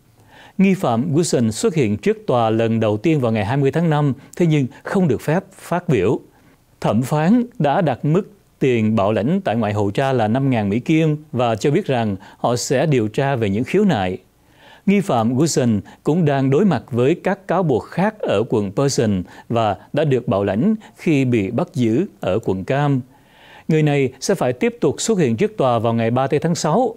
Nghi phạm Wilson xuất hiện trước tòa lần đầu tiên vào ngày 20 tháng 5, thế nhưng không được phép phát biểu. Thẩm phán đã đặt mức tiền bảo lãnh tại ngoại hữu tra là 5.000 Mỹ Kim và cho biết rằng họ sẽ điều tra về những khiếu nại. Nghi phạm Goosen cũng đang đối mặt với các cáo buộc khác ở quận Person và đã được bảo lãnh khi bị bắt giữ ở quận Cam. Người này sẽ phải tiếp tục xuất hiện trước tòa vào ngày 30 tháng 6.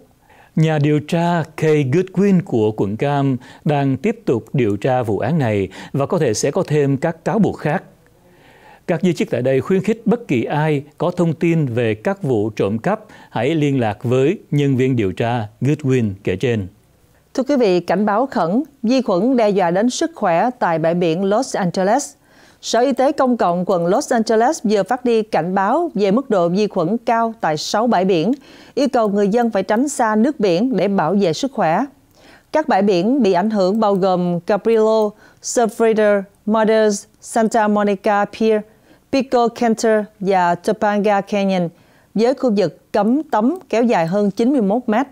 Nhà điều tra Kay Goodwin của quận Cam đang tiếp tục điều tra vụ án này và có thể sẽ có thêm các cáo buộc khác. Các di chức tại đây khuyến khích bất kỳ ai có thông tin về các vụ trộm cắp hãy liên lạc với nhân viên điều tra Goodwin kể trên. Thưa quý vị, cảnh báo khẩn, vi khuẩn đe dọa đến sức khỏe tại bãi biển Los Angeles. Sở Y tế Công cộng quận Los Angeles vừa phát đi cảnh báo về mức độ vi khuẩn cao tại 6 bãi biển, yêu cầu người dân phải tránh xa nước biển để bảo vệ sức khỏe. Các bãi biển bị ảnh hưởng bao gồm Cabrillo, Surfrider, Mothers, Santa Monica Pier, Pico Canter và Topanga Canyon với khu vực cấm tấm kéo dài hơn 91 mét.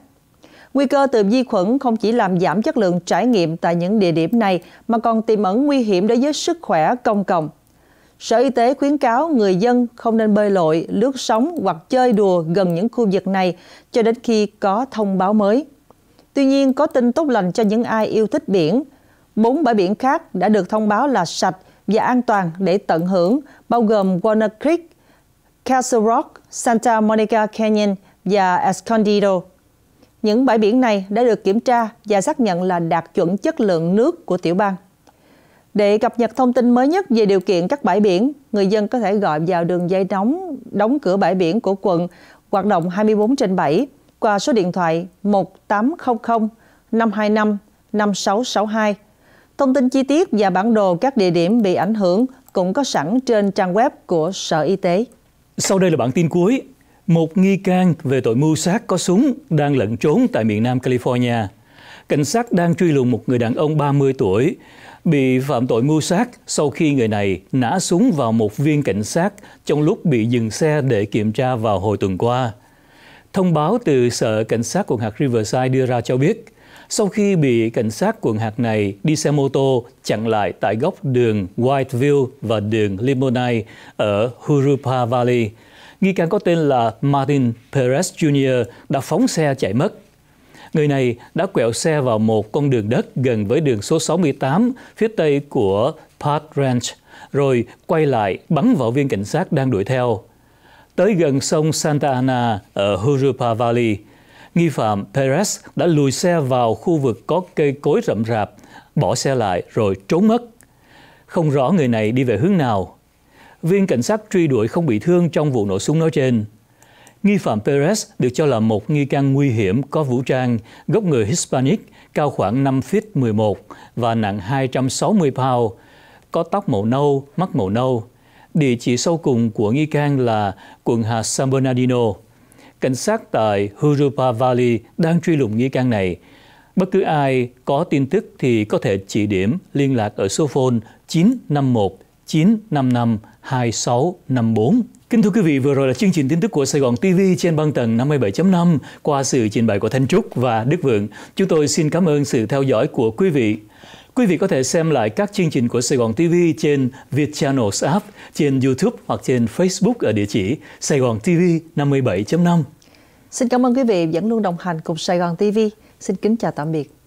Nguy cơ từ vi khuẩn không chỉ làm giảm chất lượng trải nghiệm tại những địa điểm này mà còn tiềm ẩn nguy hiểm đối với sức khỏe công cộng. Sở Y tế khuyến cáo người dân không nên bơi lội, lướt sóng hoặc chơi đùa gần những khu vực này cho đến khi có thông báo mới. Tuy nhiên, có tin tốt lành cho những ai yêu thích biển. Bốn bãi biển khác đã được thông báo là sạch và an toàn để tận hưởng, bao gồm Warner Creek, Castle Rock, Santa Monica Canyon và Escondido. Những bãi biển này đã được kiểm tra và xác nhận là đạt chuẩn chất lượng nước của tiểu bang. Để cập nhật thông tin mới nhất về điều kiện các bãi biển, người dân có thể gọi vào đường dây nóng đóng cửa bãi biển của quận hoạt động 24 trên 7 qua số điện thoại 1800 525 5662 Thông tin chi tiết và bản đồ các địa điểm bị ảnh hưởng cũng có sẵn trên trang web của Sở Y tế. Sau đây là bản tin cuối. Một nghi can về tội mưu sát có súng đang lẩn trốn tại miền Nam California. Cảnh sát đang truy lùng một người đàn ông 30 tuổi bị phạm tội mưu sát sau khi người này nã súng vào một viên cảnh sát trong lúc bị dừng xe để kiểm tra vào hồi tuần qua. Thông báo từ Sở Cảnh sát quận hạt Riverside đưa ra cho biết – sau khi bị cảnh sát quận hạt này đi xe mô tô chặn lại tại góc đường Whiteview và đường Limonai ở Hurupa Valley. Nghi can có tên là Martin Perez Jr. đã phóng xe chạy mất. Người này đã quẹo xe vào một con đường đất gần với đường số 68 phía tây của Park Ranch, rồi quay lại bắn vào viên cảnh sát đang đuổi theo. Tới gần sông Santa Ana ở Hurupa Valley, nghi phạm Perez đã lùi xe vào khu vực có cây cối rậm rạp, bỏ xe lại rồi trốn mất. Không rõ người này đi về hướng nào. Viên cảnh sát truy đuổi không bị thương trong vụ nổ súng nói trên. Nghi phạm Perez được cho là một nghi can nguy hiểm có vũ trang, gốc người Hispanic, cao khoảng 5 feet 11 và nặng 260 pound, có tóc màu nâu, mắt màu nâu. Địa chỉ sâu cùng của nghi can là quận hạt San Bernardino cảnh sát tại Hurupa Valley đang truy lùng nghi can này. Bất cứ ai có tin tức thì có thể chỉ điểm liên lạc ở số phone 951 955 2654. Kính thưa quý vị, vừa rồi là chương trình tin tức của Sài Gòn TV trên băng tầng 57.5 qua sự trình bày của Thanh Trúc và Đức Vượng. Chúng tôi xin cảm ơn sự theo dõi của quý vị. Quý vị có thể xem lại các chương trình của Sài Gòn TV trên Vietchannels app, trên YouTube hoặc trên Facebook ở địa chỉ Sài Gòn TV 57.5. Xin cảm ơn quý vị vẫn luôn đồng hành cùng Sài Gòn TV. Xin kính chào tạm biệt.